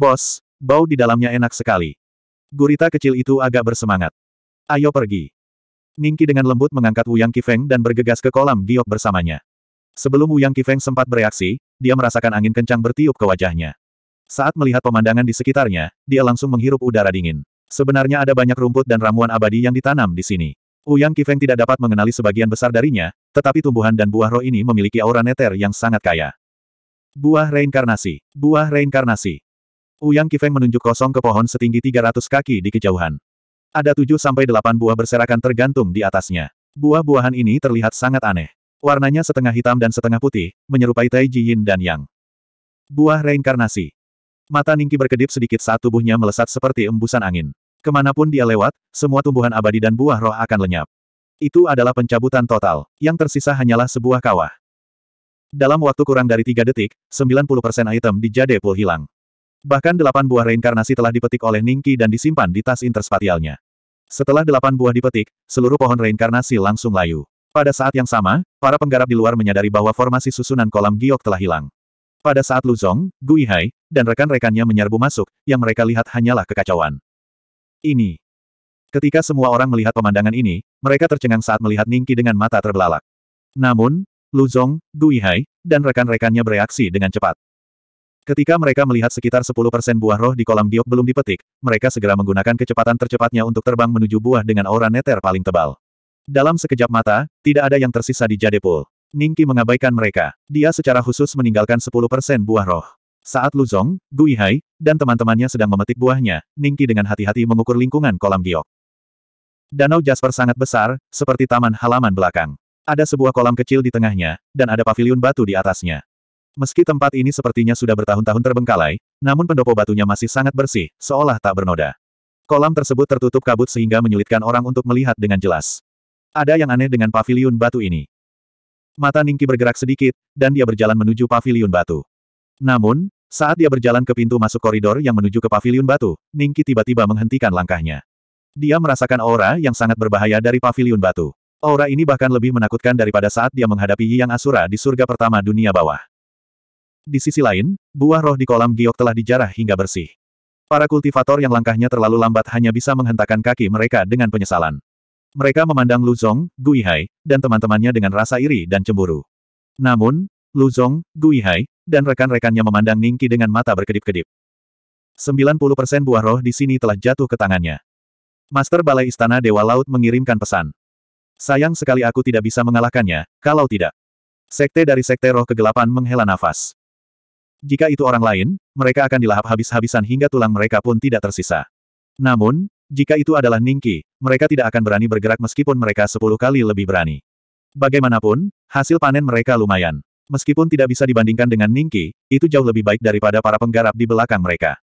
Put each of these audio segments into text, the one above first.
Bos, bau di dalamnya enak sekali. Gurita kecil itu agak bersemangat. Ayo pergi. Ningki dengan lembut mengangkat Wuyang Kifeng dan bergegas ke kolam giok bersamanya. Sebelum Wuyang Kifeng sempat bereaksi, dia merasakan angin kencang bertiup ke wajahnya. Saat melihat pemandangan di sekitarnya, dia langsung menghirup udara dingin. Sebenarnya ada banyak rumput dan ramuan abadi yang ditanam di sini. Uyang Kifeng tidak dapat mengenali sebagian besar darinya, tetapi tumbuhan dan buah roh ini memiliki aura neter yang sangat kaya. Buah reinkarnasi, buah reinkarnasi. Uyang Kifeng menunjuk kosong ke pohon setinggi 300 kaki di kejauhan. Ada 7 sampai 8 buah berserakan tergantung di atasnya. Buah-buahan ini terlihat sangat aneh. Warnanya setengah hitam dan setengah putih, menyerupai Tai Ji Yin dan Yang. Buah reinkarnasi. Mata Ningki berkedip sedikit saat tubuhnya melesat seperti embusan angin. Kemanapun dia lewat, semua tumbuhan abadi dan buah roh akan lenyap. Itu adalah pencabutan total, yang tersisa hanyalah sebuah kawah. Dalam waktu kurang dari tiga detik, 90% item di Jade Pool hilang. Bahkan delapan buah reinkarnasi telah dipetik oleh Ningki dan disimpan di tas interspatialnya. Setelah delapan buah dipetik, seluruh pohon reinkarnasi langsung layu. Pada saat yang sama, para penggarap di luar menyadari bahwa formasi susunan kolam giok telah hilang. Pada saat Luzong, Guihai, dan rekan-rekannya menyerbu masuk, yang mereka lihat hanyalah kekacauan. Ini. Ketika semua orang melihat pemandangan ini, mereka tercengang saat melihat Ningki dengan mata terbelalak. Namun, Luzong, Guihai, dan rekan-rekannya bereaksi dengan cepat. Ketika mereka melihat sekitar 10% buah roh di kolam giok belum dipetik, mereka segera menggunakan kecepatan tercepatnya untuk terbang menuju buah dengan aura neter paling tebal. Dalam sekejap mata, tidak ada yang tersisa di Jadepul. Ningki mengabaikan mereka. Dia secara khusus meninggalkan 10% buah roh. Saat Luzong, Guihai, dan teman-temannya sedang memetik buahnya, Ningki dengan hati-hati mengukur lingkungan kolam giok. Danau Jasper sangat besar, seperti taman halaman belakang. Ada sebuah kolam kecil di tengahnya, dan ada paviliun batu di atasnya. Meski tempat ini sepertinya sudah bertahun-tahun terbengkalai, namun pendopo batunya masih sangat bersih, seolah tak bernoda. Kolam tersebut tertutup kabut sehingga menyulitkan orang untuk melihat dengan jelas. Ada yang aneh dengan paviliun batu ini. Mata Ningki bergerak sedikit, dan dia berjalan menuju paviliun batu. Namun, saat dia berjalan ke pintu masuk koridor yang menuju ke paviliun batu, Ningki tiba-tiba menghentikan langkahnya. Dia merasakan aura yang sangat berbahaya dari paviliun batu. Aura ini bahkan lebih menakutkan daripada saat dia menghadapi Yi Yang Asura di surga pertama dunia bawah. Di sisi lain, buah roh di kolam giok telah dijarah hingga bersih. Para kultivator yang langkahnya terlalu lambat hanya bisa menghentakkan kaki mereka dengan penyesalan. Mereka memandang Lu Zong, Gui Hai, dan teman-temannya dengan rasa iri dan cemburu. Namun, Lu Zong, Gui Hai, dan rekan-rekannya memandang Ningki dengan mata berkedip-kedip. 90% buah roh di sini telah jatuh ke tangannya. Master Balai Istana Dewa Laut mengirimkan pesan. Sayang sekali aku tidak bisa mengalahkannya, kalau tidak. Sekte dari Sekte Roh Kegelapan menghela nafas. Jika itu orang lain, mereka akan dilahap habis-habisan hingga tulang mereka pun tidak tersisa. Namun, jika itu adalah Ningki, mereka tidak akan berani bergerak meskipun mereka sepuluh kali lebih berani. Bagaimanapun, hasil panen mereka lumayan. Meskipun tidak bisa dibandingkan dengan Ningki, itu jauh lebih baik daripada para penggarap di belakang mereka.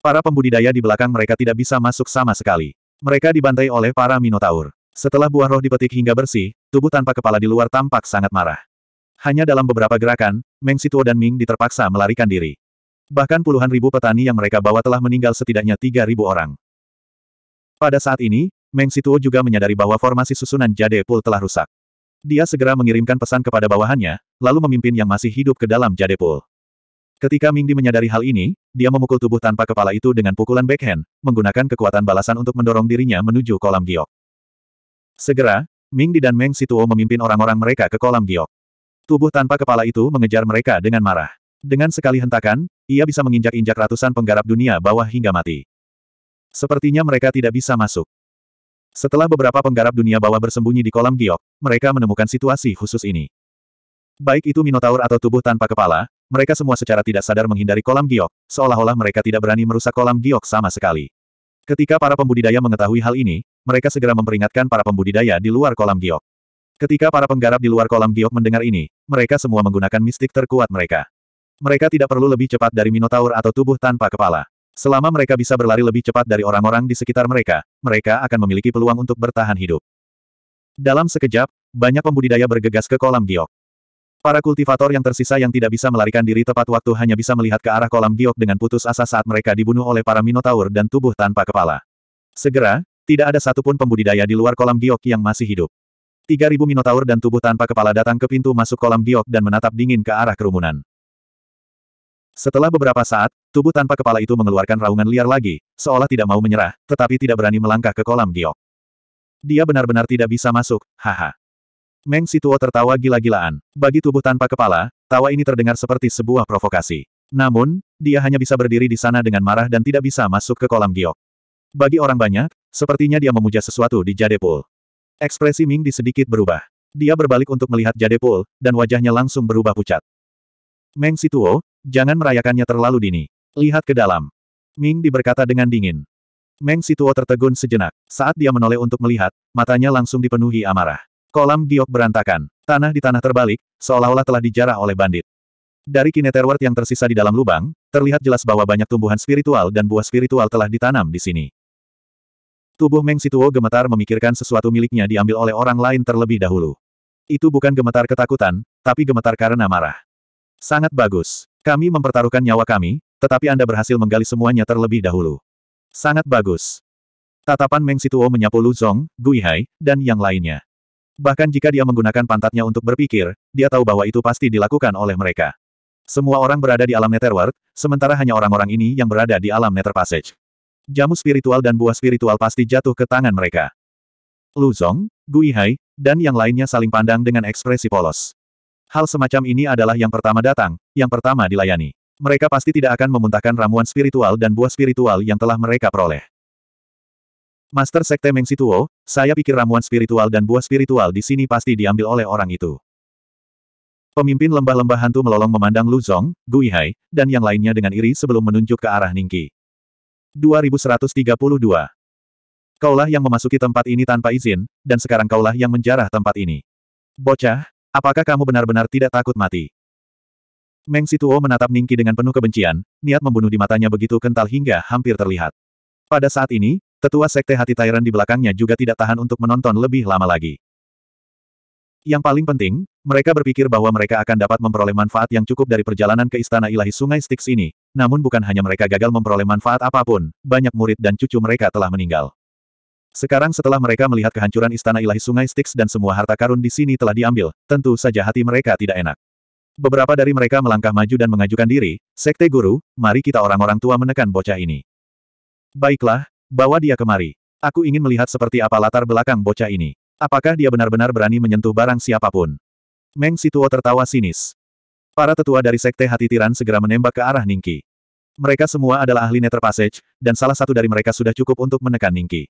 Para pembudidaya di belakang mereka tidak bisa masuk sama sekali. Mereka dibantai oleh para Minotaur. Setelah buah roh dipetik hingga bersih, tubuh tanpa kepala di luar tampak sangat marah. Hanya dalam beberapa gerakan, Meng Situo dan Ming diterpaksa melarikan diri. Bahkan puluhan ribu petani yang mereka bawa telah meninggal setidaknya tiga ribu orang. Pada saat ini, Meng Situo juga menyadari bahwa formasi susunan Jade Pool telah rusak. Dia segera mengirimkan pesan kepada bawahannya, lalu memimpin yang masih hidup ke dalam Jade Pool. Ketika Ming Di menyadari hal ini, dia memukul tubuh tanpa kepala itu dengan pukulan backhand, menggunakan kekuatan balasan untuk mendorong dirinya menuju kolam giok. Segera, Ming Di dan Meng Situo memimpin orang-orang mereka ke kolam giok. Tubuh tanpa kepala itu mengejar mereka dengan marah. Dengan sekali hentakan, ia bisa menginjak-injak ratusan penggarap dunia bawah hingga mati. Sepertinya mereka tidak bisa masuk. Setelah beberapa penggarap dunia bawah bersembunyi di kolam giok, mereka menemukan situasi khusus ini. Baik itu Minotaur atau tubuh tanpa kepala, mereka semua secara tidak sadar menghindari kolam giok, seolah-olah mereka tidak berani merusak kolam giok sama sekali. Ketika para pembudidaya mengetahui hal ini, mereka segera memperingatkan para pembudidaya di luar kolam giok. Ketika para penggarap di luar kolam giok mendengar ini, mereka semua menggunakan mistik terkuat mereka. Mereka tidak perlu lebih cepat dari Minotaur atau tubuh tanpa kepala. Selama mereka bisa berlari lebih cepat dari orang-orang di sekitar mereka, mereka akan memiliki peluang untuk bertahan hidup. Dalam sekejap, banyak pembudidaya bergegas ke kolam giok. Para kultivator yang tersisa yang tidak bisa melarikan diri tepat waktu hanya bisa melihat ke arah kolam giok dengan putus asa saat mereka dibunuh oleh para minotaur dan tubuh tanpa kepala. Segera, tidak ada satupun pembudidaya di luar kolam giok yang masih hidup. 3000 Minotaur dan tubuh tanpa kepala datang ke pintu masuk kolam giok dan menatap dingin ke arah kerumunan. Setelah beberapa saat, tubuh tanpa kepala itu mengeluarkan raungan liar lagi, seolah tidak mau menyerah, tetapi tidak berani melangkah ke kolam giok. Dia benar-benar tidak bisa masuk, haha. Meng Situo tertawa gila-gilaan. Bagi tubuh tanpa kepala, tawa ini terdengar seperti sebuah provokasi. Namun, dia hanya bisa berdiri di sana dengan marah dan tidak bisa masuk ke kolam giok. Bagi orang banyak, sepertinya dia memuja sesuatu di Jade Ekspresi Ming Di sedikit berubah. Dia berbalik untuk melihat Jade Pool, dan wajahnya langsung berubah pucat. Meng Situo, jangan merayakannya terlalu dini. Lihat ke dalam. Ming Di berkata dengan dingin. Meng Situo tertegun sejenak. Saat dia menoleh untuk melihat, matanya langsung dipenuhi amarah. Kolam giok berantakan. Tanah di tanah terbalik, seolah-olah telah dijarah oleh bandit. Dari kineterward yang tersisa di dalam lubang, terlihat jelas bahwa banyak tumbuhan spiritual dan buah spiritual telah ditanam di sini. Tubuh Meng Situo gemetar memikirkan sesuatu miliknya diambil oleh orang lain terlebih dahulu. Itu bukan gemetar ketakutan, tapi gemetar karena marah. Sangat bagus. Kami mempertaruhkan nyawa kami, tetapi Anda berhasil menggali semuanya terlebih dahulu. Sangat bagus. Tatapan Meng Situo menyapu Lu Zong, Gui Hai, dan yang lainnya. Bahkan jika dia menggunakan pantatnya untuk berpikir, dia tahu bahwa itu pasti dilakukan oleh mereka. Semua orang berada di alam Netherworld, sementara hanya orang-orang ini yang berada di alam Nether Passage jamu spiritual dan buah spiritual pasti jatuh ke tangan mereka. Lu Luzong, Guihai, dan yang lainnya saling pandang dengan ekspresi polos. Hal semacam ini adalah yang pertama datang, yang pertama dilayani. Mereka pasti tidak akan memuntahkan ramuan spiritual dan buah spiritual yang telah mereka peroleh. Master Sekte Meng Situo, saya pikir ramuan spiritual dan buah spiritual di sini pasti diambil oleh orang itu. Pemimpin lembah-lembah hantu melolong memandang Lu Zong, Guihai, dan yang lainnya dengan iri sebelum menunjuk ke arah Ningqi. 2132. Kaulah yang memasuki tempat ini tanpa izin, dan sekarang kaulah yang menjarah tempat ini. Bocah, apakah kamu benar-benar tidak takut mati? Meng Situo menatap Ningki dengan penuh kebencian, niat membunuh di matanya begitu kental hingga hampir terlihat. Pada saat ini, tetua sekte hati Tyran di belakangnya juga tidak tahan untuk menonton lebih lama lagi. Yang paling penting, mereka berpikir bahwa mereka akan dapat memperoleh manfaat yang cukup dari perjalanan ke Istana Ilahi Sungai Styx ini, namun bukan hanya mereka gagal memperoleh manfaat apapun, banyak murid dan cucu mereka telah meninggal. Sekarang setelah mereka melihat kehancuran Istana Ilahi Sungai Styx dan semua harta karun di sini telah diambil, tentu saja hati mereka tidak enak. Beberapa dari mereka melangkah maju dan mengajukan diri, Sekte Guru, mari kita orang-orang tua menekan bocah ini. Baiklah, bawa dia kemari. Aku ingin melihat seperti apa latar belakang bocah ini. Apakah dia benar-benar berani menyentuh barang siapapun? Meng Situo tertawa sinis. Para tetua dari Sekte Hati Tiran segera menembak ke arah Ningki. Mereka semua adalah ahli Nether Passage, dan salah satu dari mereka sudah cukup untuk menekan Ningki.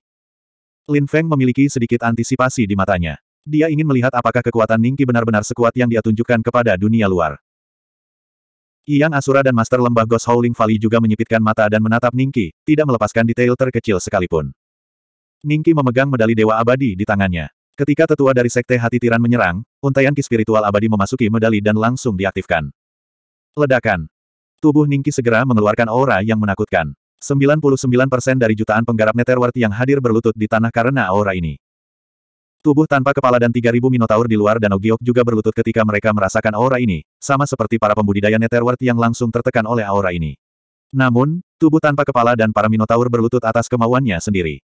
Lin Feng memiliki sedikit antisipasi di matanya. Dia ingin melihat apakah kekuatan Ningki benar-benar sekuat yang dia tunjukkan kepada dunia luar. Yang Asura dan Master Lembah Ghost Howling Valley juga menyipitkan mata dan menatap Ningki, tidak melepaskan detail terkecil sekalipun. Ningki memegang medali Dewa Abadi di tangannya. Ketika tetua dari Sekte Hati Tiran menyerang, untaian ki spiritual abadi memasuki medali dan langsung diaktifkan. Ledakan. Tubuh Ningki segera mengeluarkan aura yang menakutkan. 99% dari jutaan penggarap Netherworld yang hadir berlutut di tanah karena aura ini. Tubuh tanpa kepala dan 3000 Minotaur di luar Danau Giok juga berlutut ketika mereka merasakan aura ini, sama seperti para pembudidaya Netherworld yang langsung tertekan oleh aura ini. Namun, tubuh tanpa kepala dan para Minotaur berlutut atas kemauannya sendiri.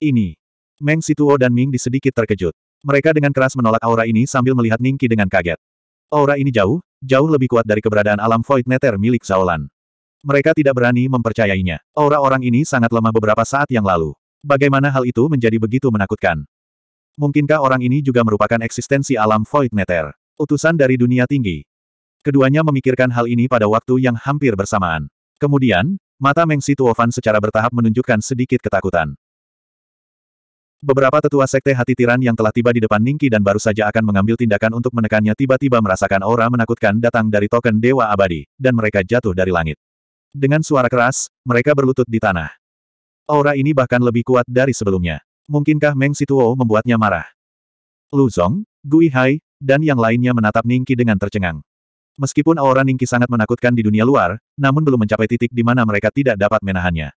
Ini Meng Situo dan Ming Di sedikit terkejut. Mereka dengan keras menolak aura ini sambil melihat Qi dengan kaget. Aura ini jauh, jauh lebih kuat dari keberadaan alam Void Nether milik Shaolan. Mereka tidak berani mempercayainya. Aura orang ini sangat lemah beberapa saat yang lalu. Bagaimana hal itu menjadi begitu menakutkan? Mungkinkah orang ini juga merupakan eksistensi alam Void Nether? Utusan dari dunia tinggi. Keduanya memikirkan hal ini pada waktu yang hampir bersamaan. Kemudian, mata Meng Situofan secara bertahap menunjukkan sedikit ketakutan. Beberapa tetua sekte hati tiran yang telah tiba di depan Ningki dan baru saja akan mengambil tindakan untuk menekannya tiba-tiba merasakan aura menakutkan datang dari token Dewa Abadi, dan mereka jatuh dari langit. Dengan suara keras, mereka berlutut di tanah. Aura ini bahkan lebih kuat dari sebelumnya. Mungkinkah Meng Situo membuatnya marah? Lu Zong, Gui Hai, dan yang lainnya menatap Ningki dengan tercengang. Meskipun aura Ningki sangat menakutkan di dunia luar, namun belum mencapai titik di mana mereka tidak dapat menahannya.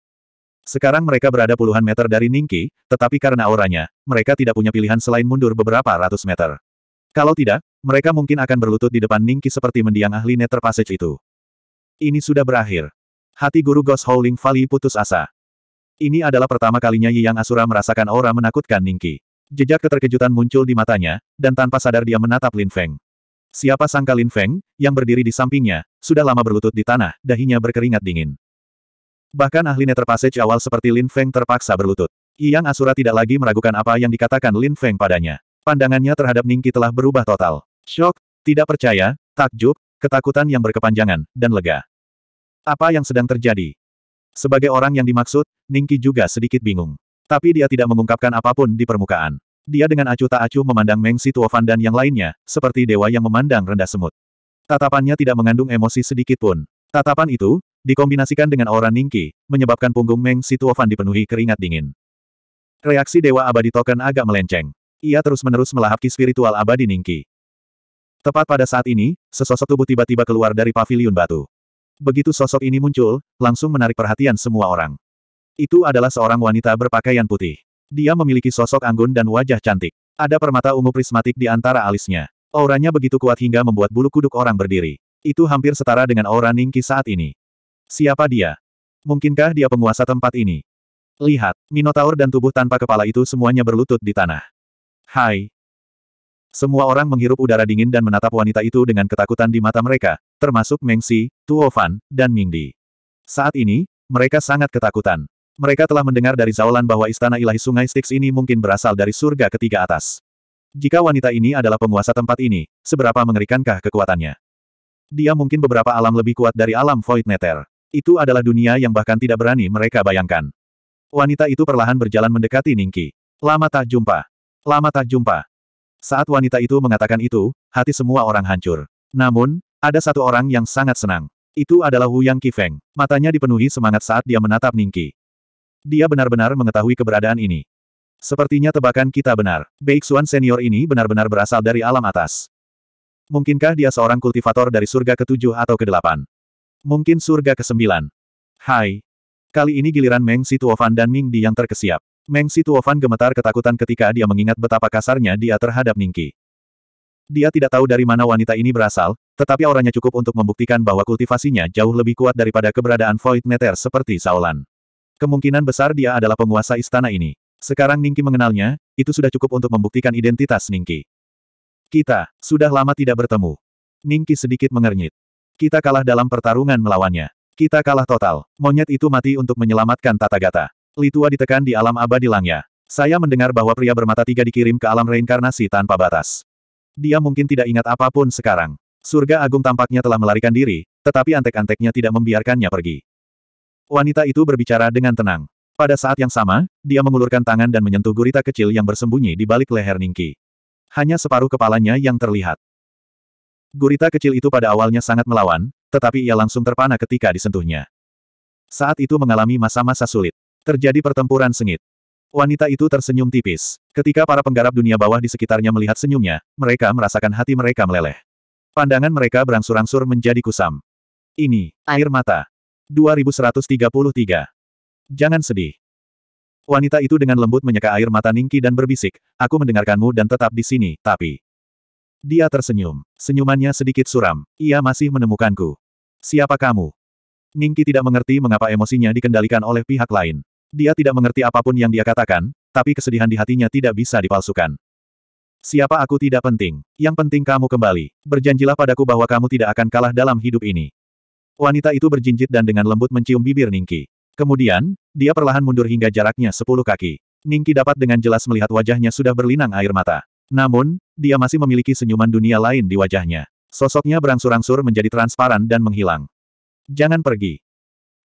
Sekarang mereka berada puluhan meter dari Ningki, tetapi karena auranya, mereka tidak punya pilihan selain mundur beberapa ratus meter. Kalau tidak, mereka mungkin akan berlutut di depan Ningki seperti mendiang ahli Nether Passage itu. Ini sudah berakhir. Hati guru Ghost Howling Valley putus asa. Ini adalah pertama kalinya yang Asura merasakan aura menakutkan Ningki. Jejak keterkejutan muncul di matanya, dan tanpa sadar dia menatap Lin Feng. Siapa sangka Lin Feng, yang berdiri di sampingnya, sudah lama berlutut di tanah, dahinya berkeringat dingin. Bahkan ahli Nether Passage awal seperti Lin Feng terpaksa berlutut. Yang Asura tidak lagi meragukan apa yang dikatakan Lin Feng padanya. Pandangannya terhadap Ningki telah berubah total. Shock, tidak percaya, takjub, ketakutan yang berkepanjangan, dan lega. Apa yang sedang terjadi? Sebagai orang yang dimaksud, Ningki juga sedikit bingung. Tapi dia tidak mengungkapkan apapun di permukaan. Dia dengan acuh tak acuh memandang Meng Si Situofan dan yang lainnya, seperti dewa yang memandang rendah semut. Tatapannya tidak mengandung emosi sedikit pun. Tatapan itu, dikombinasikan dengan aura Ningki, menyebabkan punggung Meng Situofan dipenuhi keringat dingin. Reaksi Dewa Abadi Token agak melenceng. Ia terus-menerus melahap ki spiritual abadi Ningki. Tepat pada saat ini, sesosok tubuh tiba-tiba keluar dari pavilion batu. Begitu sosok ini muncul, langsung menarik perhatian semua orang. Itu adalah seorang wanita berpakaian putih. Dia memiliki sosok anggun dan wajah cantik. Ada permata ungu prismatik di antara alisnya. Auranya begitu kuat hingga membuat bulu kuduk orang berdiri. Itu hampir setara dengan aura Ningki saat ini. Siapa dia? Mungkinkah dia penguasa tempat ini? Lihat, Minotaur dan tubuh tanpa kepala itu semuanya berlutut di tanah. Hai. Semua orang menghirup udara dingin dan menatap wanita itu dengan ketakutan di mata mereka, termasuk Mengsi, Tuofan, dan Mingdi. Saat ini, mereka sangat ketakutan. Mereka telah mendengar dari Zaolan bahwa istana ilahi sungai Styx ini mungkin berasal dari surga ketiga atas. Jika wanita ini adalah penguasa tempat ini, seberapa mengerikankah kekuatannya? Dia mungkin beberapa alam lebih kuat dari alam Void Nether. Itu adalah dunia yang bahkan tidak berani mereka bayangkan. Wanita itu perlahan berjalan mendekati Ningki. Lama tak jumpa. Lama tak jumpa. Saat wanita itu mengatakan itu, hati semua orang hancur. Namun, ada satu orang yang sangat senang. Itu adalah Wu Yang Kifeng. Matanya dipenuhi semangat saat dia menatap Ningki. Dia benar-benar mengetahui keberadaan ini. Sepertinya tebakan kita benar. Beixuan senior ini benar-benar berasal dari alam atas. Mungkinkah dia seorang kultivator dari surga ketujuh atau kedelapan? Mungkin surga ke-9. Hai. Kali ini giliran Meng Situofan dan Ming Di yang terkesiap. Meng Situofan gemetar ketakutan ketika dia mengingat betapa kasarnya dia terhadap Ningki. Dia tidak tahu dari mana wanita ini berasal, tetapi auranya cukup untuk membuktikan bahwa kultivasinya jauh lebih kuat daripada keberadaan Void Neter seperti Saulan. Kemungkinan besar dia adalah penguasa istana ini. Sekarang Ningki mengenalnya, itu sudah cukup untuk membuktikan identitas Ningki. Kita, sudah lama tidak bertemu. Ningki sedikit mengernyit. Kita kalah dalam pertarungan melawannya. Kita kalah total. Monyet itu mati untuk menyelamatkan tata gata. Litua ditekan di alam abadi langnya. Saya mendengar bahwa pria bermata tiga dikirim ke alam reinkarnasi tanpa batas. Dia mungkin tidak ingat apapun sekarang. Surga Agung tampaknya telah melarikan diri, tetapi antek-anteknya tidak membiarkannya pergi. Wanita itu berbicara dengan tenang. Pada saat yang sama, dia mengulurkan tangan dan menyentuh gurita kecil yang bersembunyi di balik leher Ningki. Hanya separuh kepalanya yang terlihat. Gurita kecil itu pada awalnya sangat melawan, tetapi ia langsung terpana ketika disentuhnya. Saat itu mengalami masa-masa sulit. Terjadi pertempuran sengit. Wanita itu tersenyum tipis. Ketika para penggarap dunia bawah di sekitarnya melihat senyumnya, mereka merasakan hati mereka meleleh. Pandangan mereka berangsur-angsur menjadi kusam. Ini, air mata. 2133. Jangan sedih. Wanita itu dengan lembut menyeka air mata Ningki dan berbisik, aku mendengarkanmu dan tetap di sini, tapi... Dia tersenyum. Senyumannya sedikit suram. Ia masih menemukanku. Siapa kamu? Ningki tidak mengerti mengapa emosinya dikendalikan oleh pihak lain. Dia tidak mengerti apapun yang dia katakan, tapi kesedihan di hatinya tidak bisa dipalsukan. Siapa aku tidak penting. Yang penting kamu kembali. Berjanjilah padaku bahwa kamu tidak akan kalah dalam hidup ini. Wanita itu berjinjit dan dengan lembut mencium bibir Ningki. Kemudian, dia perlahan mundur hingga jaraknya sepuluh kaki. Ningki dapat dengan jelas melihat wajahnya sudah berlinang air mata. Namun, dia masih memiliki senyuman dunia lain di wajahnya. Sosoknya berangsur-angsur menjadi transparan dan menghilang. Jangan pergi.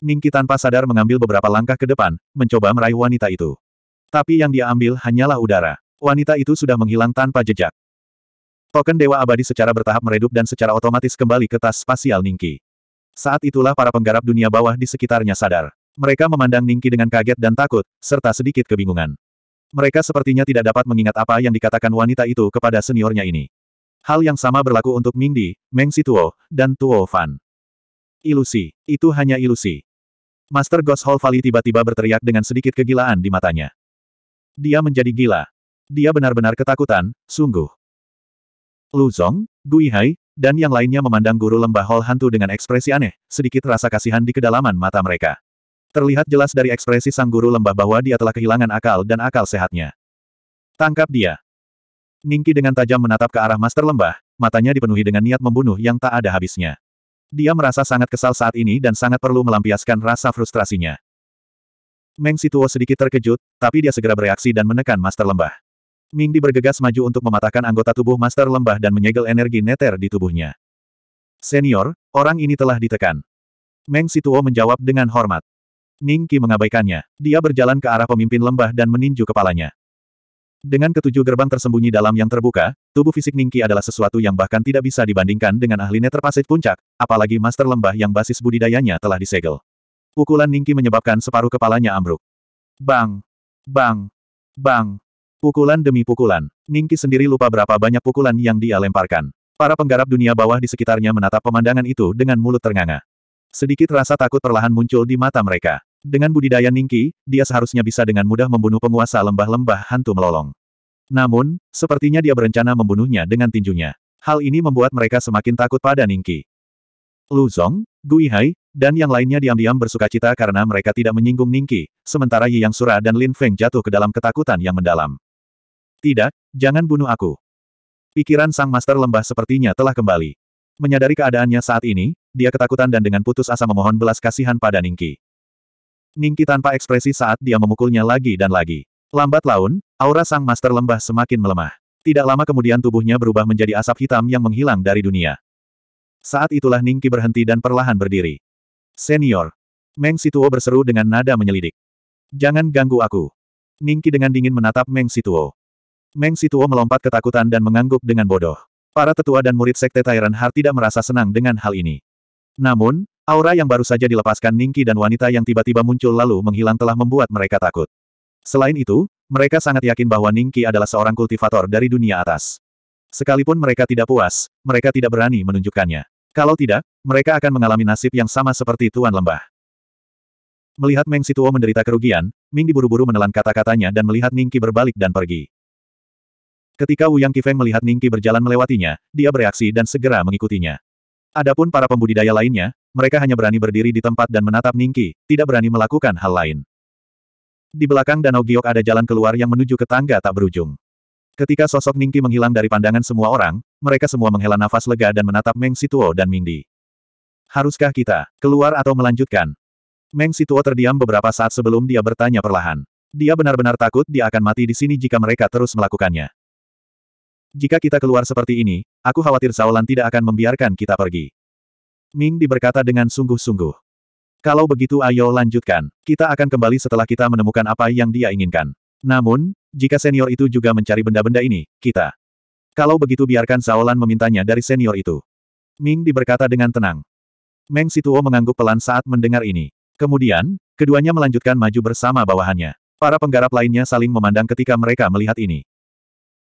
Ningki tanpa sadar mengambil beberapa langkah ke depan, mencoba meraih wanita itu. Tapi yang dia ambil hanyalah udara. Wanita itu sudah menghilang tanpa jejak. Token Dewa Abadi secara bertahap meredup dan secara otomatis kembali ke tas spasial Ningki. Saat itulah para penggarap dunia bawah di sekitarnya sadar. Mereka memandang Ningki dengan kaget dan takut, serta sedikit kebingungan. Mereka sepertinya tidak dapat mengingat apa yang dikatakan wanita itu kepada seniornya ini. Hal yang sama berlaku untuk Mingdi, Meng Situo, dan Tuo Fan. Ilusi. Itu hanya ilusi. Master Ghost Hall Valley tiba-tiba berteriak dengan sedikit kegilaan di matanya. Dia menjadi gila. Dia benar-benar ketakutan, sungguh. Lu Zong, Gui Hai, dan yang lainnya memandang guru lembah Hall Hantu dengan ekspresi aneh, sedikit rasa kasihan di kedalaman mata mereka. Terlihat jelas dari ekspresi sang guru lembah bahwa dia telah kehilangan akal dan akal sehatnya. Tangkap dia. Ningki dengan tajam menatap ke arah Master Lembah, matanya dipenuhi dengan niat membunuh yang tak ada habisnya. Dia merasa sangat kesal saat ini dan sangat perlu melampiaskan rasa frustrasinya. Meng Situo sedikit terkejut, tapi dia segera bereaksi dan menekan Master Lembah. Mingdi bergegas maju untuk mematahkan anggota tubuh Master Lembah dan menyegel energi neter di tubuhnya. Senior, orang ini telah ditekan. Meng Situo menjawab dengan hormat. Ning Qi mengabaikannya. Dia berjalan ke arah pemimpin lembah dan meninju kepalanya. Dengan ketujuh gerbang tersembunyi dalam yang terbuka, tubuh fisik Ning Qi adalah sesuatu yang bahkan tidak bisa dibandingkan dengan ahli neterpasit puncak, apalagi master lembah yang basis budidayanya telah disegel. Pukulan Ning Qi menyebabkan separuh kepalanya ambruk. Bang! Bang! Bang! Pukulan demi pukulan. Ning sendiri lupa berapa banyak pukulan yang dia lemparkan. Para penggarap dunia bawah di sekitarnya menatap pemandangan itu dengan mulut ternganga. Sedikit rasa takut perlahan muncul di mata mereka. Dengan budidaya Ningki, dia seharusnya bisa dengan mudah membunuh penguasa lembah-lembah hantu melolong. Namun, sepertinya dia berencana membunuhnya dengan tinjunya. Hal ini membuat mereka semakin takut pada Ningki. Lu Zong, Gui Hai, dan yang lainnya diam-diam bersuka cita karena mereka tidak menyinggung Ningki, sementara Yi Yang Sura dan Lin Feng jatuh ke dalam ketakutan yang mendalam. Tidak, jangan bunuh aku. Pikiran sang master lembah sepertinya telah kembali. Menyadari keadaannya saat ini, dia ketakutan dan dengan putus asa memohon belas kasihan pada Ningki. Ningki tanpa ekspresi saat dia memukulnya lagi dan lagi. Lambat laun, aura sang master lembah semakin melemah. Tidak lama kemudian tubuhnya berubah menjadi asap hitam yang menghilang dari dunia. Saat itulah Ningki berhenti dan perlahan berdiri. Senior. Meng Situo berseru dengan nada menyelidik. Jangan ganggu aku. Ningki dengan dingin menatap Meng Situo. Meng Situo melompat ketakutan dan mengangguk dengan bodoh. Para tetua dan murid sekte Tyrant Heart tidak merasa senang dengan hal ini. Namun, Aura yang baru saja dilepaskan Ningki dan wanita yang tiba-tiba muncul lalu menghilang telah membuat mereka takut. Selain itu, mereka sangat yakin bahwa Ningki adalah seorang kultivator dari dunia atas. Sekalipun mereka tidak puas, mereka tidak berani menunjukkannya. Kalau tidak, mereka akan mengalami nasib yang sama seperti Tuan Lembah. Melihat Meng Situo menderita kerugian, Ming diburu-buru menelan kata-katanya dan melihat Ningki berbalik dan pergi. Ketika Wuyang Kifeng melihat Ningki berjalan melewatinya, dia bereaksi dan segera mengikutinya. Adapun para pembudidaya lainnya, mereka hanya berani berdiri di tempat dan menatap Ningki, tidak berani melakukan hal lain. Di belakang Danau Giok ada jalan keluar yang menuju ke tangga tak berujung. Ketika sosok Ningki menghilang dari pandangan semua orang, mereka semua menghela nafas lega dan menatap Meng Situo dan Mingdi. Haruskah kita keluar atau melanjutkan? Meng Situo terdiam beberapa saat sebelum dia bertanya perlahan. Dia benar-benar takut dia akan mati di sini jika mereka terus melakukannya. Jika kita keluar seperti ini, aku khawatir Shaolan tidak akan membiarkan kita pergi. Ming diberkata dengan sungguh-sungguh. Kalau begitu ayo lanjutkan, kita akan kembali setelah kita menemukan apa yang dia inginkan. Namun, jika senior itu juga mencari benda-benda ini, kita. Kalau begitu biarkan Shaolan memintanya dari senior itu. Ming diberkata dengan tenang. Meng Situo mengangguk pelan saat mendengar ini. Kemudian, keduanya melanjutkan maju bersama bawahannya. Para penggarap lainnya saling memandang ketika mereka melihat ini.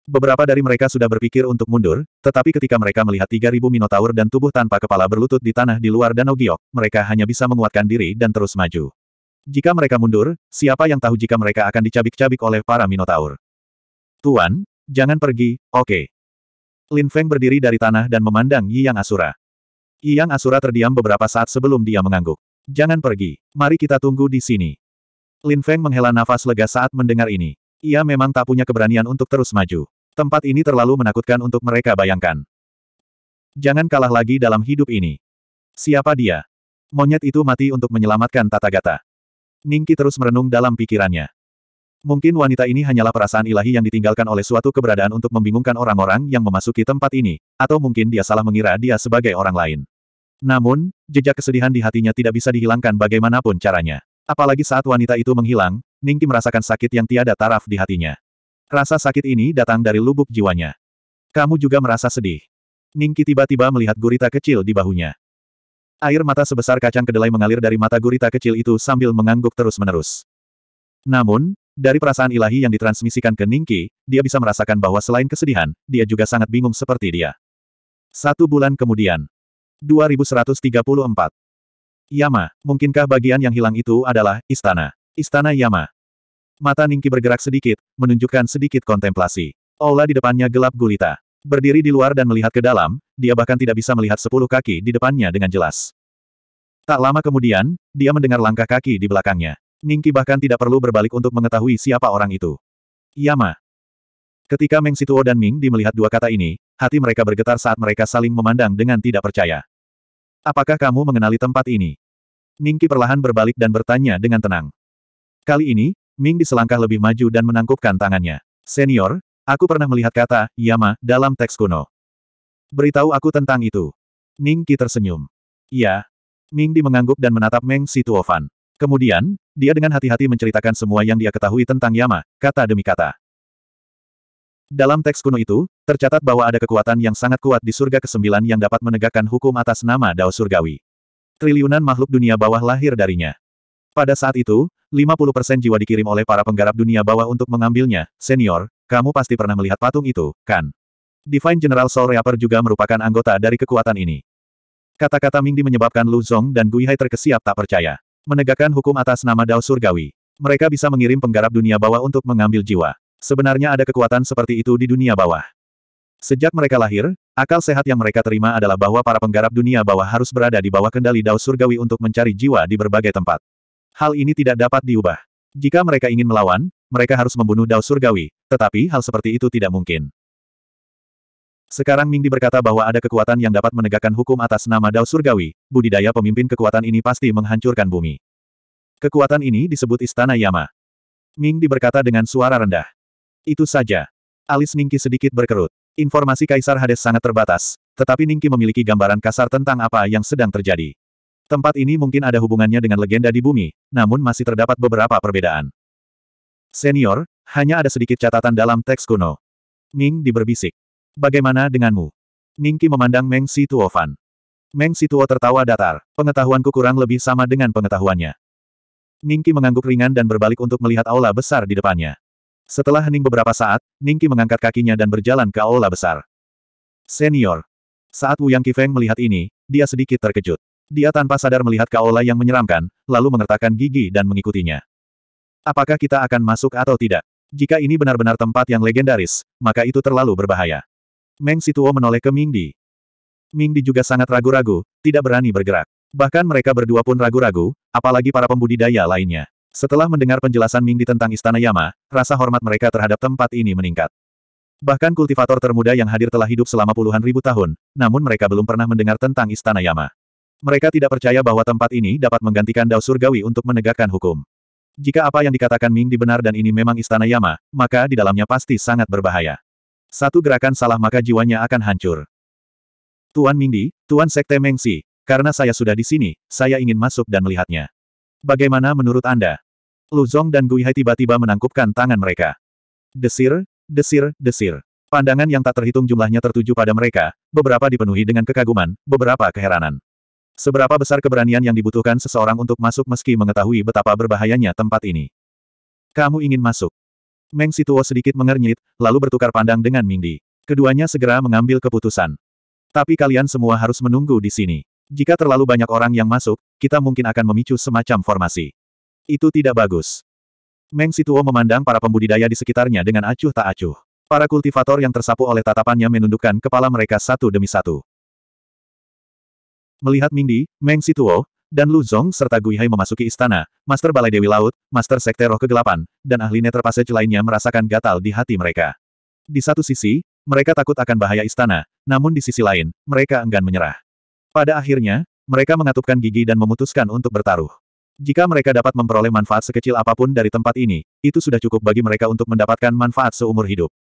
Beberapa dari mereka sudah berpikir untuk mundur, tetapi ketika mereka melihat 3000 Minotaur dan tubuh tanpa kepala berlutut di tanah di luar Danau Giok, mereka hanya bisa menguatkan diri dan terus maju. Jika mereka mundur, siapa yang tahu jika mereka akan dicabik-cabik oleh para Minotaur? Tuan, jangan pergi, oke. Okay. Lin Feng berdiri dari tanah dan memandang Yi Yang Asura. Yi Yang Asura terdiam beberapa saat sebelum dia mengangguk. Jangan pergi, mari kita tunggu di sini. Lin Feng menghela nafas lega saat mendengar ini. Ia memang tak punya keberanian untuk terus maju. Tempat ini terlalu menakutkan untuk mereka bayangkan. Jangan kalah lagi dalam hidup ini. Siapa dia? Monyet itu mati untuk menyelamatkan tata gata. Ningki terus merenung dalam pikirannya. Mungkin wanita ini hanyalah perasaan ilahi yang ditinggalkan oleh suatu keberadaan untuk membingungkan orang-orang yang memasuki tempat ini, atau mungkin dia salah mengira dia sebagai orang lain. Namun, jejak kesedihan di hatinya tidak bisa dihilangkan bagaimanapun caranya. Apalagi saat wanita itu menghilang, Ningki merasakan sakit yang tiada taraf di hatinya. Rasa sakit ini datang dari lubuk jiwanya. Kamu juga merasa sedih. Ningki tiba-tiba melihat gurita kecil di bahunya. Air mata sebesar kacang kedelai mengalir dari mata gurita kecil itu sambil mengangguk terus-menerus. Namun, dari perasaan ilahi yang ditransmisikan ke Ningki, dia bisa merasakan bahwa selain kesedihan, dia juga sangat bingung seperti dia. Satu bulan kemudian. 2134. Yama, mungkinkah bagian yang hilang itu adalah istana? Istana Yama. Mata Ningki bergerak sedikit, menunjukkan sedikit kontemplasi. Aula di depannya gelap gulita. Berdiri di luar dan melihat ke dalam, dia bahkan tidak bisa melihat sepuluh kaki di depannya dengan jelas. Tak lama kemudian, dia mendengar langkah kaki di belakangnya. Ningki bahkan tidak perlu berbalik untuk mengetahui siapa orang itu. Yama. Ketika Meng Situo dan Ming Di melihat dua kata ini, hati mereka bergetar saat mereka saling memandang dengan tidak percaya. Apakah kamu mengenali tempat ini? Ningki perlahan berbalik dan bertanya dengan tenang. Kali ini, Ming diselangkah lebih maju dan menangkupkan tangannya. Senior, aku pernah melihat kata, Yama, dalam teks kuno. Beritahu aku tentang itu. Ning Qi tersenyum. Ya. Ming Di mengangguk dan menatap Meng Si Situofan. Kemudian, dia dengan hati-hati menceritakan semua yang dia ketahui tentang Yama, kata demi kata. Dalam teks kuno itu, tercatat bahwa ada kekuatan yang sangat kuat di surga kesembilan yang dapat menegakkan hukum atas nama Dao Surgawi. Triliunan makhluk dunia bawah lahir darinya. Pada saat itu, 50% jiwa dikirim oleh para penggarap dunia bawah untuk mengambilnya, senior, kamu pasti pernah melihat patung itu, kan? Divine General Soul Reaper juga merupakan anggota dari kekuatan ini. Kata-kata Mingdi menyebabkan Lu Zong dan Gui Hai terkesiap tak percaya. Menegakkan hukum atas nama Dao Surgawi. Mereka bisa mengirim penggarap dunia bawah untuk mengambil jiwa. Sebenarnya ada kekuatan seperti itu di dunia bawah. Sejak mereka lahir, akal sehat yang mereka terima adalah bahwa para penggarap dunia bawah harus berada di bawah kendali Dao Surgawi untuk mencari jiwa di berbagai tempat. Hal ini tidak dapat diubah. Jika mereka ingin melawan, mereka harus membunuh Dao Surgawi, tetapi hal seperti itu tidak mungkin. Sekarang Ming Di berkata bahwa ada kekuatan yang dapat menegakkan hukum atas nama Dao Surgawi, budidaya pemimpin kekuatan ini pasti menghancurkan bumi. Kekuatan ini disebut Istana Yama. Ming Di berkata dengan suara rendah. Itu saja. Alis Ningki sedikit berkerut. Informasi Kaisar Hades sangat terbatas, tetapi Ningki memiliki gambaran kasar tentang apa yang sedang terjadi. Tempat ini mungkin ada hubungannya dengan legenda di bumi, namun masih terdapat beberapa perbedaan. Senior, hanya ada sedikit catatan dalam teks kuno. Ming diberbisik. Bagaimana denganmu? Ningki memandang Meng Fan. Meng Situo tertawa datar. Pengetahuanku kurang lebih sama dengan pengetahuannya. Ningki mengangguk ringan dan berbalik untuk melihat aula besar di depannya. Setelah hening beberapa saat, Ningki mengangkat kakinya dan berjalan ke aula besar. Senior. Saat Wu Yang Kifeng melihat ini, dia sedikit terkejut. Dia tanpa sadar melihat Kaola yang menyeramkan, lalu mengertakkan gigi dan mengikutinya. Apakah kita akan masuk atau tidak? Jika ini benar-benar tempat yang legendaris, maka itu terlalu berbahaya. Meng Situo menoleh ke Ming Di. Ming juga sangat ragu-ragu, tidak berani bergerak. Bahkan mereka berdua pun ragu-ragu, apalagi para pembudidaya lainnya. Setelah mendengar penjelasan Ming Di tentang Istana Yama, rasa hormat mereka terhadap tempat ini meningkat. Bahkan kultivator termuda yang hadir telah hidup selama puluhan ribu tahun, namun mereka belum pernah mendengar tentang Istana Yama. Mereka tidak percaya bahwa tempat ini dapat menggantikan dao surgawi untuk menegakkan hukum. Jika apa yang dikatakan Ming dibenar dan ini memang istana Yama, maka di dalamnya pasti sangat berbahaya. Satu gerakan salah maka jiwanya akan hancur. Tuan Mingdi, Tuan Sekte Mengsi, karena saya sudah di sini, saya ingin masuk dan melihatnya. Bagaimana menurut Anda? Lu Luzong dan Guihai tiba-tiba menangkupkan tangan mereka. Desir, desir, desir. Pandangan yang tak terhitung jumlahnya tertuju pada mereka, beberapa dipenuhi dengan kekaguman, beberapa keheranan. Seberapa besar keberanian yang dibutuhkan seseorang untuk masuk meski mengetahui betapa berbahayanya tempat ini. Kamu ingin masuk? Meng Situo sedikit mengernyit, lalu bertukar pandang dengan Mingdi. Keduanya segera mengambil keputusan. Tapi kalian semua harus menunggu di sini. Jika terlalu banyak orang yang masuk, kita mungkin akan memicu semacam formasi. Itu tidak bagus. Meng Situo memandang para pembudidaya di sekitarnya dengan acuh tak acuh. Para kultivator yang tersapu oleh tatapannya menundukkan kepala mereka satu demi satu. Melihat Mingdi, Meng Situo, dan Lu Zong serta Hai memasuki istana, Master Balai Dewi Laut, Master Sekte Roh Kegelapan, dan ahli Netrapasej lainnya merasakan gatal di hati mereka. Di satu sisi, mereka takut akan bahaya istana, namun di sisi lain, mereka enggan menyerah. Pada akhirnya, mereka mengatupkan gigi dan memutuskan untuk bertaruh. Jika mereka dapat memperoleh manfaat sekecil apapun dari tempat ini, itu sudah cukup bagi mereka untuk mendapatkan manfaat seumur hidup.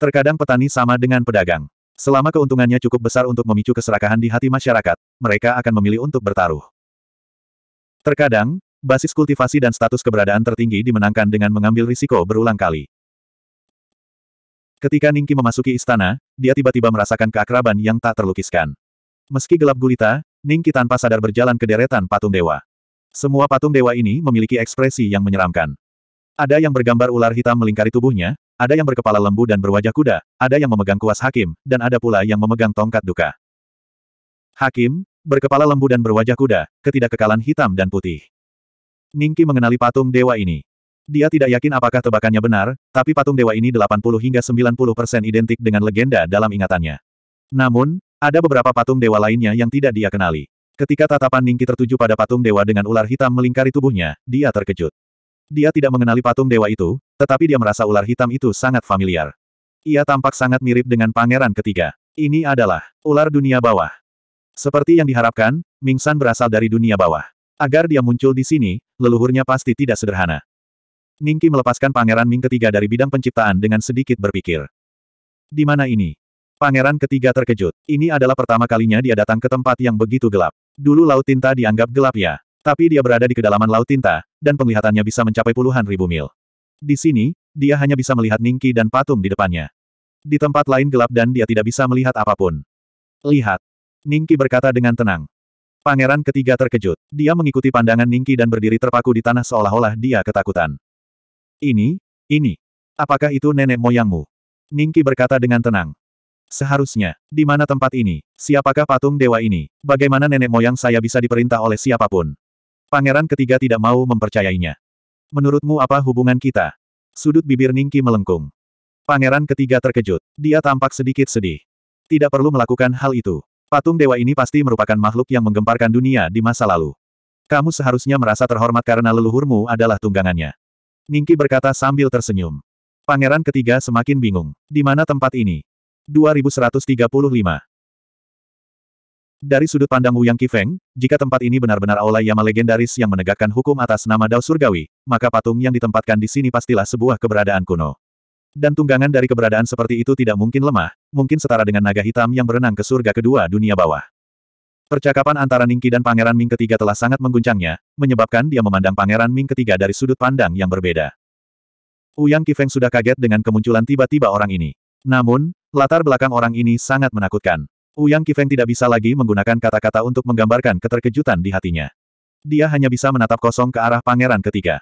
Terkadang petani sama dengan pedagang. Selama keuntungannya cukup besar untuk memicu keserakahan di hati masyarakat, mereka akan memilih untuk bertaruh. Terkadang, basis kultivasi dan status keberadaan tertinggi dimenangkan dengan mengambil risiko berulang kali. Ketika Ningki memasuki istana, dia tiba-tiba merasakan keakraban yang tak terlukiskan. Meski gelap gulita, Ningki tanpa sadar berjalan ke deretan patung dewa. Semua patung dewa ini memiliki ekspresi yang menyeramkan. Ada yang bergambar ular hitam melingkari tubuhnya, ada yang berkepala lembu dan berwajah kuda, ada yang memegang kuas hakim, dan ada pula yang memegang tongkat duka. Hakim, berkepala lembu dan berwajah kuda, ketidakkekalan hitam dan putih. Ningki mengenali patung dewa ini. Dia tidak yakin apakah tebakannya benar, tapi patung dewa ini 80 hingga 90 persen identik dengan legenda dalam ingatannya. Namun, ada beberapa patung dewa lainnya yang tidak dia kenali. Ketika tatapan Ningki tertuju pada patung dewa dengan ular hitam melingkari tubuhnya, dia terkejut. Dia tidak mengenali patung dewa itu, tetapi dia merasa ular hitam itu sangat familiar. Ia tampak sangat mirip dengan pangeran ketiga. Ini adalah ular dunia bawah. Seperti yang diharapkan, Ming San berasal dari dunia bawah. Agar dia muncul di sini, leluhurnya pasti tidak sederhana. Ningki melepaskan pangeran Ming ketiga dari bidang penciptaan dengan sedikit berpikir. Di mana ini? Pangeran ketiga terkejut. Ini adalah pertama kalinya dia datang ke tempat yang begitu gelap. Dulu Laut Tinta dianggap gelap ya. Tapi dia berada di kedalaman Laut Tinta, dan penglihatannya bisa mencapai puluhan ribu mil. Di sini, dia hanya bisa melihat Ningki dan patung di depannya. Di tempat lain gelap dan dia tidak bisa melihat apapun. Lihat. Ningki berkata dengan tenang. Pangeran ketiga terkejut. Dia mengikuti pandangan Ningki dan berdiri terpaku di tanah seolah-olah dia ketakutan. Ini, ini. Apakah itu nenek moyangmu? Ningki berkata dengan tenang. Seharusnya, di mana tempat ini? Siapakah patung dewa ini? Bagaimana nenek moyang saya bisa diperintah oleh siapapun? Pangeran ketiga tidak mau mempercayainya. Menurutmu apa hubungan kita? Sudut bibir Ningki melengkung. Pangeran ketiga terkejut. Dia tampak sedikit sedih. Tidak perlu melakukan hal itu. Patung dewa ini pasti merupakan makhluk yang menggemparkan dunia di masa lalu. Kamu seharusnya merasa terhormat karena leluhurmu adalah tunggangannya. Ningki berkata sambil tersenyum. Pangeran ketiga semakin bingung. Di mana tempat ini? 2135. Dari sudut pandang Wu Yang Kifeng, jika tempat ini benar-benar aula Yama legendaris yang menegakkan hukum atas nama Dao Surgawi, maka patung yang ditempatkan di sini pastilah sebuah keberadaan kuno. Dan tunggangan dari keberadaan seperti itu tidak mungkin lemah, mungkin setara dengan naga hitam yang berenang ke surga kedua dunia bawah. Percakapan antara Ningki dan Pangeran Ming ketiga telah sangat mengguncangnya, menyebabkan dia memandang Pangeran Ming ketiga dari sudut pandang yang berbeda. Uyang Kifeng sudah kaget dengan kemunculan tiba-tiba orang ini. Namun, latar belakang orang ini sangat menakutkan. Uyang Kifeng tidak bisa lagi menggunakan kata-kata untuk menggambarkan keterkejutan di hatinya. Dia hanya bisa menatap kosong ke arah pangeran ketiga.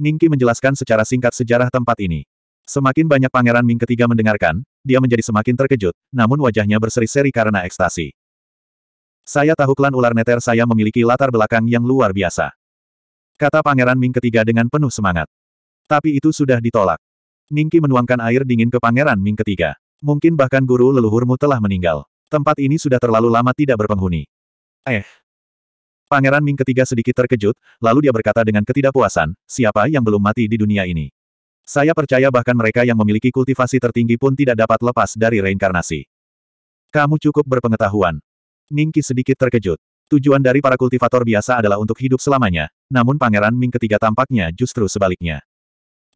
Ningki menjelaskan secara singkat sejarah tempat ini. Semakin banyak pangeran Ming ketiga mendengarkan, dia menjadi semakin terkejut, namun wajahnya berseri-seri karena ekstasi. Saya tahu klan ular neter saya memiliki latar belakang yang luar biasa. Kata pangeran Ming ketiga dengan penuh semangat. Tapi itu sudah ditolak. Ningki menuangkan air dingin ke pangeran Ming ketiga. Mungkin bahkan guru leluhurmu telah meninggal. Tempat ini sudah terlalu lama tidak berpenghuni. Eh. Pangeran Ming ketiga sedikit terkejut, lalu dia berkata dengan ketidakpuasan, siapa yang belum mati di dunia ini? Saya percaya bahkan mereka yang memiliki kultivasi tertinggi pun tidak dapat lepas dari reinkarnasi. Kamu cukup berpengetahuan. Ningki sedikit terkejut. Tujuan dari para kultivator biasa adalah untuk hidup selamanya, namun Pangeran Ming ketiga tampaknya justru sebaliknya.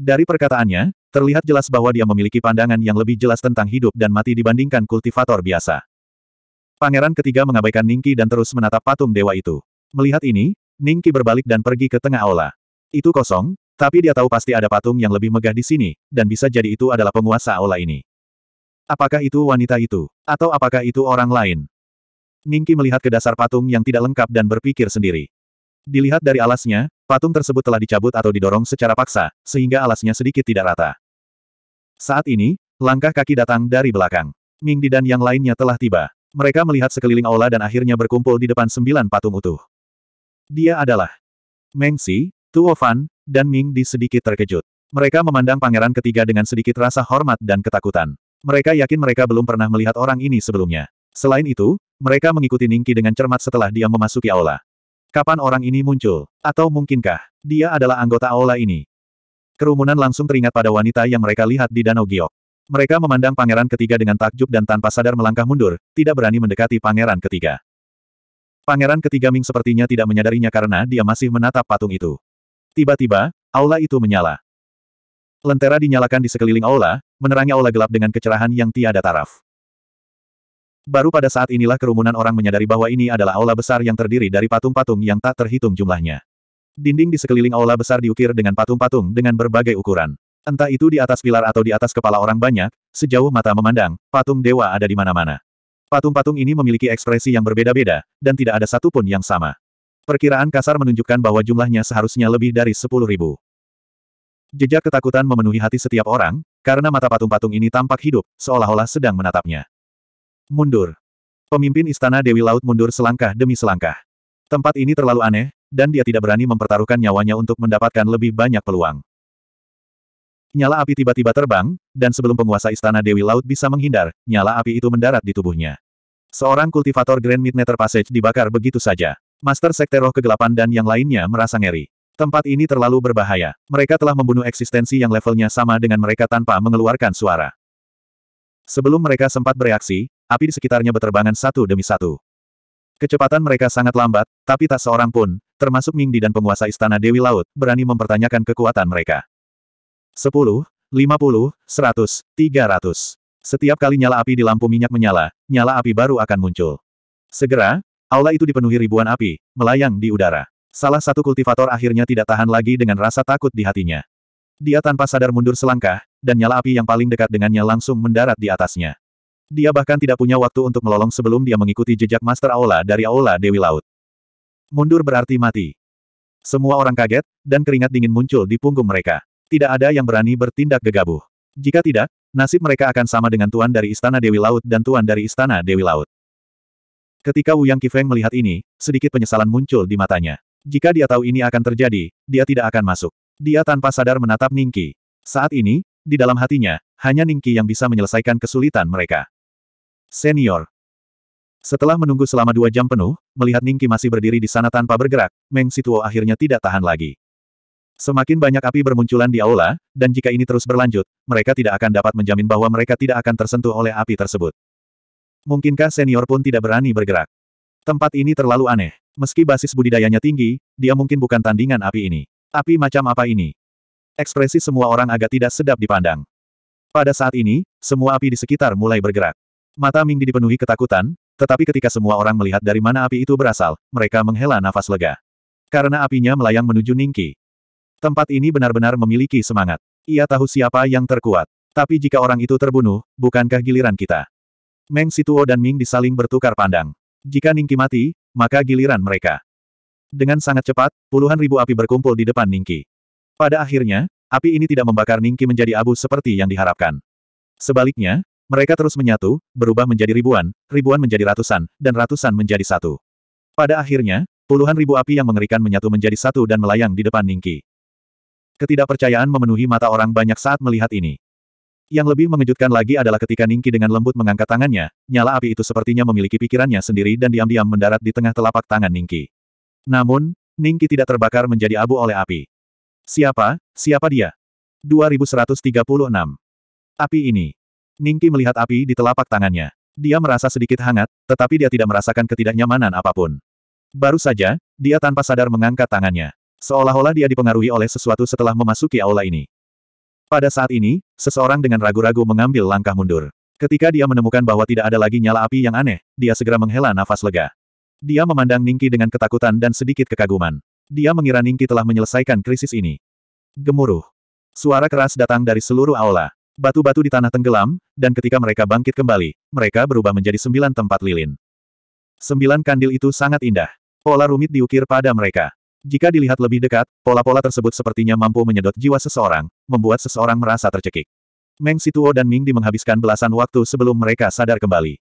Dari perkataannya, terlihat jelas bahwa dia memiliki pandangan yang lebih jelas tentang hidup dan mati dibandingkan kultivator biasa. Pangeran ketiga mengabaikan Ningki dan terus menatap patung dewa itu. Melihat ini, Ningki berbalik dan pergi ke tengah aula. Itu kosong, tapi dia tahu pasti ada patung yang lebih megah di sini, dan bisa jadi itu adalah penguasa aula ini. Apakah itu wanita itu? Atau apakah itu orang lain? Ningki melihat ke dasar patung yang tidak lengkap dan berpikir sendiri. Dilihat dari alasnya, patung tersebut telah dicabut atau didorong secara paksa, sehingga alasnya sedikit tidak rata. Saat ini, langkah kaki datang dari belakang. Mingdi dan yang lainnya telah tiba. Mereka melihat sekeliling aula dan akhirnya berkumpul di depan sembilan patung utuh. Dia adalah Meng Xi, Tuo Fan, dan Ming Di sedikit terkejut. Mereka memandang pangeran ketiga dengan sedikit rasa hormat dan ketakutan. Mereka yakin mereka belum pernah melihat orang ini sebelumnya. Selain itu, mereka mengikuti Ningki dengan cermat setelah dia memasuki aula. Kapan orang ini muncul? Atau mungkinkah, dia adalah anggota aula ini? Kerumunan langsung teringat pada wanita yang mereka lihat di Danau Giok. Mereka memandang pangeran ketiga dengan takjub dan tanpa sadar melangkah mundur, tidak berani mendekati pangeran ketiga. Pangeran ketiga Ming sepertinya tidak menyadarinya karena dia masih menatap patung itu. Tiba-tiba, aula itu menyala. Lentera dinyalakan di sekeliling aula, menerangi aula gelap dengan kecerahan yang tiada taraf. Baru pada saat inilah kerumunan orang menyadari bahwa ini adalah aula besar yang terdiri dari patung-patung yang tak terhitung jumlahnya. Dinding di sekeliling aula besar diukir dengan patung-patung dengan berbagai ukuran. Entah itu di atas pilar atau di atas kepala orang banyak, sejauh mata memandang, patung dewa ada di mana-mana. Patung-patung ini memiliki ekspresi yang berbeda-beda, dan tidak ada satupun yang sama. Perkiraan kasar menunjukkan bahwa jumlahnya seharusnya lebih dari sepuluh ribu. Jejak ketakutan memenuhi hati setiap orang, karena mata patung-patung ini tampak hidup, seolah-olah sedang menatapnya. Mundur. Pemimpin Istana Dewi Laut mundur selangkah demi selangkah. Tempat ini terlalu aneh, dan dia tidak berani mempertaruhkan nyawanya untuk mendapatkan lebih banyak peluang. Nyala api tiba-tiba terbang, dan sebelum penguasa istana Dewi Laut bisa menghindar, nyala api itu mendarat di tubuhnya. Seorang kultivator Grand Midnetter Passage dibakar begitu saja. Master Sekte Roh Kegelapan dan yang lainnya merasa ngeri. Tempat ini terlalu berbahaya. Mereka telah membunuh eksistensi yang levelnya sama dengan mereka tanpa mengeluarkan suara. Sebelum mereka sempat bereaksi, api di sekitarnya berterbangan satu demi satu. Kecepatan mereka sangat lambat, tapi tak seorang pun, termasuk Mingdi dan penguasa istana Dewi Laut, berani mempertanyakan kekuatan mereka. 10, 50, 100, 300. Setiap kali nyala api di lampu minyak menyala, nyala api baru akan muncul. Segera, aula itu dipenuhi ribuan api, melayang di udara. Salah satu kultivator akhirnya tidak tahan lagi dengan rasa takut di hatinya. Dia tanpa sadar mundur selangkah, dan nyala api yang paling dekat dengannya langsung mendarat di atasnya. Dia bahkan tidak punya waktu untuk melolong sebelum dia mengikuti jejak Master Aula dari Aula Dewi Laut. Mundur berarti mati. Semua orang kaget, dan keringat dingin muncul di punggung mereka. Tidak ada yang berani bertindak gegabah. Jika tidak, nasib mereka akan sama dengan Tuan dari Istana Dewi Laut dan Tuan dari Istana Dewi Laut. Ketika Wu Yang Kifeng melihat ini, sedikit penyesalan muncul di matanya. Jika dia tahu ini akan terjadi, dia tidak akan masuk. Dia tanpa sadar menatap Ningki. Saat ini, di dalam hatinya, hanya Ningki yang bisa menyelesaikan kesulitan mereka. Senior. Setelah menunggu selama dua jam penuh, melihat Ningki masih berdiri di sana tanpa bergerak, Meng Situo akhirnya tidak tahan lagi. Semakin banyak api bermunculan di aula, dan jika ini terus berlanjut, mereka tidak akan dapat menjamin bahwa mereka tidak akan tersentuh oleh api tersebut. Mungkinkah senior pun tidak berani bergerak? Tempat ini terlalu aneh. Meski basis budidayanya tinggi, dia mungkin bukan tandingan api ini. Api macam apa ini? Ekspresi semua orang agak tidak sedap dipandang. Pada saat ini, semua api di sekitar mulai bergerak. Mata Mingdi dipenuhi ketakutan, tetapi ketika semua orang melihat dari mana api itu berasal, mereka menghela nafas lega. Karena apinya melayang menuju Ningki. Tempat ini benar-benar memiliki semangat. Ia tahu siapa yang terkuat. Tapi jika orang itu terbunuh, bukankah giliran kita? Meng Situo dan Ming disaling bertukar pandang. Jika Ningki mati, maka giliran mereka. Dengan sangat cepat, puluhan ribu api berkumpul di depan Ningki. Pada akhirnya, api ini tidak membakar Ningki menjadi abu seperti yang diharapkan. Sebaliknya, mereka terus menyatu, berubah menjadi ribuan, ribuan menjadi ratusan, dan ratusan menjadi satu. Pada akhirnya, puluhan ribu api yang mengerikan menyatu menjadi satu dan melayang di depan Ningki. Ketidakpercayaan memenuhi mata orang banyak saat melihat ini. Yang lebih mengejutkan lagi adalah ketika Ningki dengan lembut mengangkat tangannya, nyala api itu sepertinya memiliki pikirannya sendiri dan diam-diam mendarat di tengah telapak tangan Ningki. Namun, Ningki tidak terbakar menjadi abu oleh api. Siapa? Siapa dia? 2136. Api ini. Ningki melihat api di telapak tangannya. Dia merasa sedikit hangat, tetapi dia tidak merasakan ketidaknyamanan apapun. Baru saja, dia tanpa sadar mengangkat tangannya. Seolah-olah dia dipengaruhi oleh sesuatu setelah memasuki aula ini. Pada saat ini, seseorang dengan ragu-ragu mengambil langkah mundur. Ketika dia menemukan bahwa tidak ada lagi nyala api yang aneh, dia segera menghela nafas lega. Dia memandang Ningki dengan ketakutan dan sedikit kekaguman. Dia mengira Ningki telah menyelesaikan krisis ini. Gemuruh. Suara keras datang dari seluruh aula. Batu-batu di tanah tenggelam, dan ketika mereka bangkit kembali, mereka berubah menjadi sembilan tempat lilin. Sembilan kandil itu sangat indah. Pola rumit diukir pada mereka. Jika dilihat lebih dekat, pola-pola tersebut sepertinya mampu menyedot jiwa seseorang, membuat seseorang merasa tercekik. Meng Situo dan Ming Di menghabiskan belasan waktu sebelum mereka sadar kembali.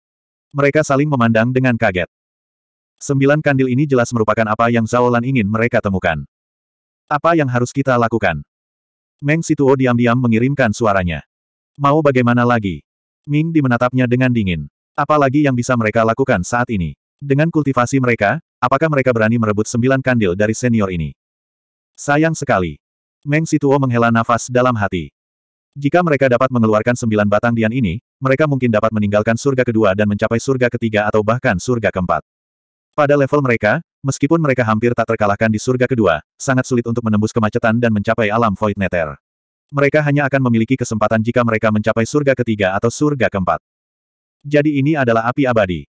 Mereka saling memandang dengan kaget. Sembilan kandil ini jelas merupakan apa yang Zhao Lan ingin mereka temukan. Apa yang harus kita lakukan? Meng Situo diam-diam mengirimkan suaranya. Mau bagaimana lagi? Ming Di menatapnya dengan dingin. Apalagi yang bisa mereka lakukan saat ini? Dengan kultivasi mereka, Apakah mereka berani merebut sembilan kandil dari senior ini? Sayang sekali. Meng Situo menghela nafas dalam hati. Jika mereka dapat mengeluarkan sembilan batang dian ini, mereka mungkin dapat meninggalkan surga kedua dan mencapai surga ketiga atau bahkan surga keempat. Pada level mereka, meskipun mereka hampir tak terkalahkan di surga kedua, sangat sulit untuk menembus kemacetan dan mencapai alam Void Nether. Mereka hanya akan memiliki kesempatan jika mereka mencapai surga ketiga atau surga keempat. Jadi ini adalah api abadi.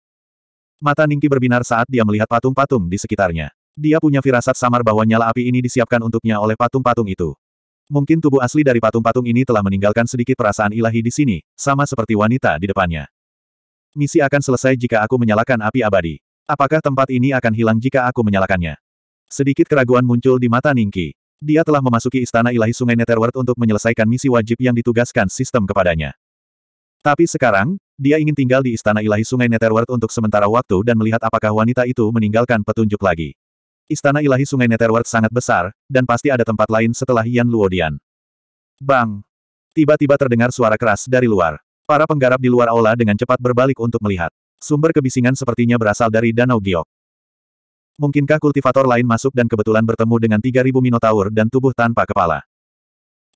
Mata Ningki berbinar saat dia melihat patung-patung di sekitarnya. Dia punya firasat samar bahwa nyala api ini disiapkan untuknya oleh patung-patung itu. Mungkin tubuh asli dari patung-patung ini telah meninggalkan sedikit perasaan ilahi di sini, sama seperti wanita di depannya. Misi akan selesai jika aku menyalakan api abadi. Apakah tempat ini akan hilang jika aku menyalakannya? Sedikit keraguan muncul di mata Ningki. Dia telah memasuki istana ilahi sungai Netherworld untuk menyelesaikan misi wajib yang ditugaskan sistem kepadanya. Tapi sekarang, dia ingin tinggal di istana ilahi sungai Netherworld untuk sementara waktu dan melihat apakah wanita itu meninggalkan petunjuk lagi. Istana ilahi sungai Netherworld sangat besar, dan pasti ada tempat lain setelah Yan Luodian. Bang! Tiba-tiba terdengar suara keras dari luar. Para penggarap di luar aula dengan cepat berbalik untuk melihat. Sumber kebisingan sepertinya berasal dari Danau Giok. Mungkinkah kultivator lain masuk dan kebetulan bertemu dengan 3.000 Minotaur dan tubuh tanpa kepala?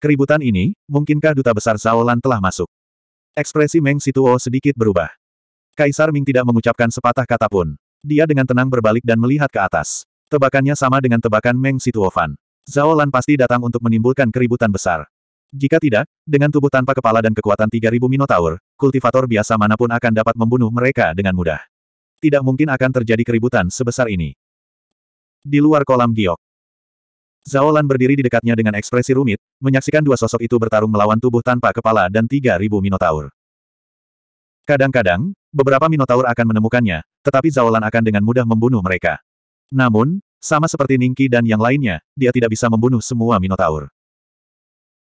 Keributan ini, mungkinkah Duta Besar Zaolan telah masuk? Ekspresi Meng Situo sedikit berubah. Kaisar Ming tidak mengucapkan sepatah kata pun. Dia dengan tenang berbalik dan melihat ke atas. Tebakannya sama dengan tebakan Meng Fan. Zhao Lan pasti datang untuk menimbulkan keributan besar. Jika tidak, dengan tubuh tanpa kepala dan kekuatan 3000 Minotaur, kultivator biasa manapun akan dapat membunuh mereka dengan mudah. Tidak mungkin akan terjadi keributan sebesar ini. Di luar kolam giok, Zhao berdiri di dekatnya dengan ekspresi rumit, menyaksikan dua sosok itu bertarung melawan tubuh tanpa kepala dan tiga ribu Minotaur. Kadang-kadang, beberapa Minotaur akan menemukannya, tetapi Zhao akan dengan mudah membunuh mereka. Namun, sama seperti Ningki dan yang lainnya, dia tidak bisa membunuh semua Minotaur.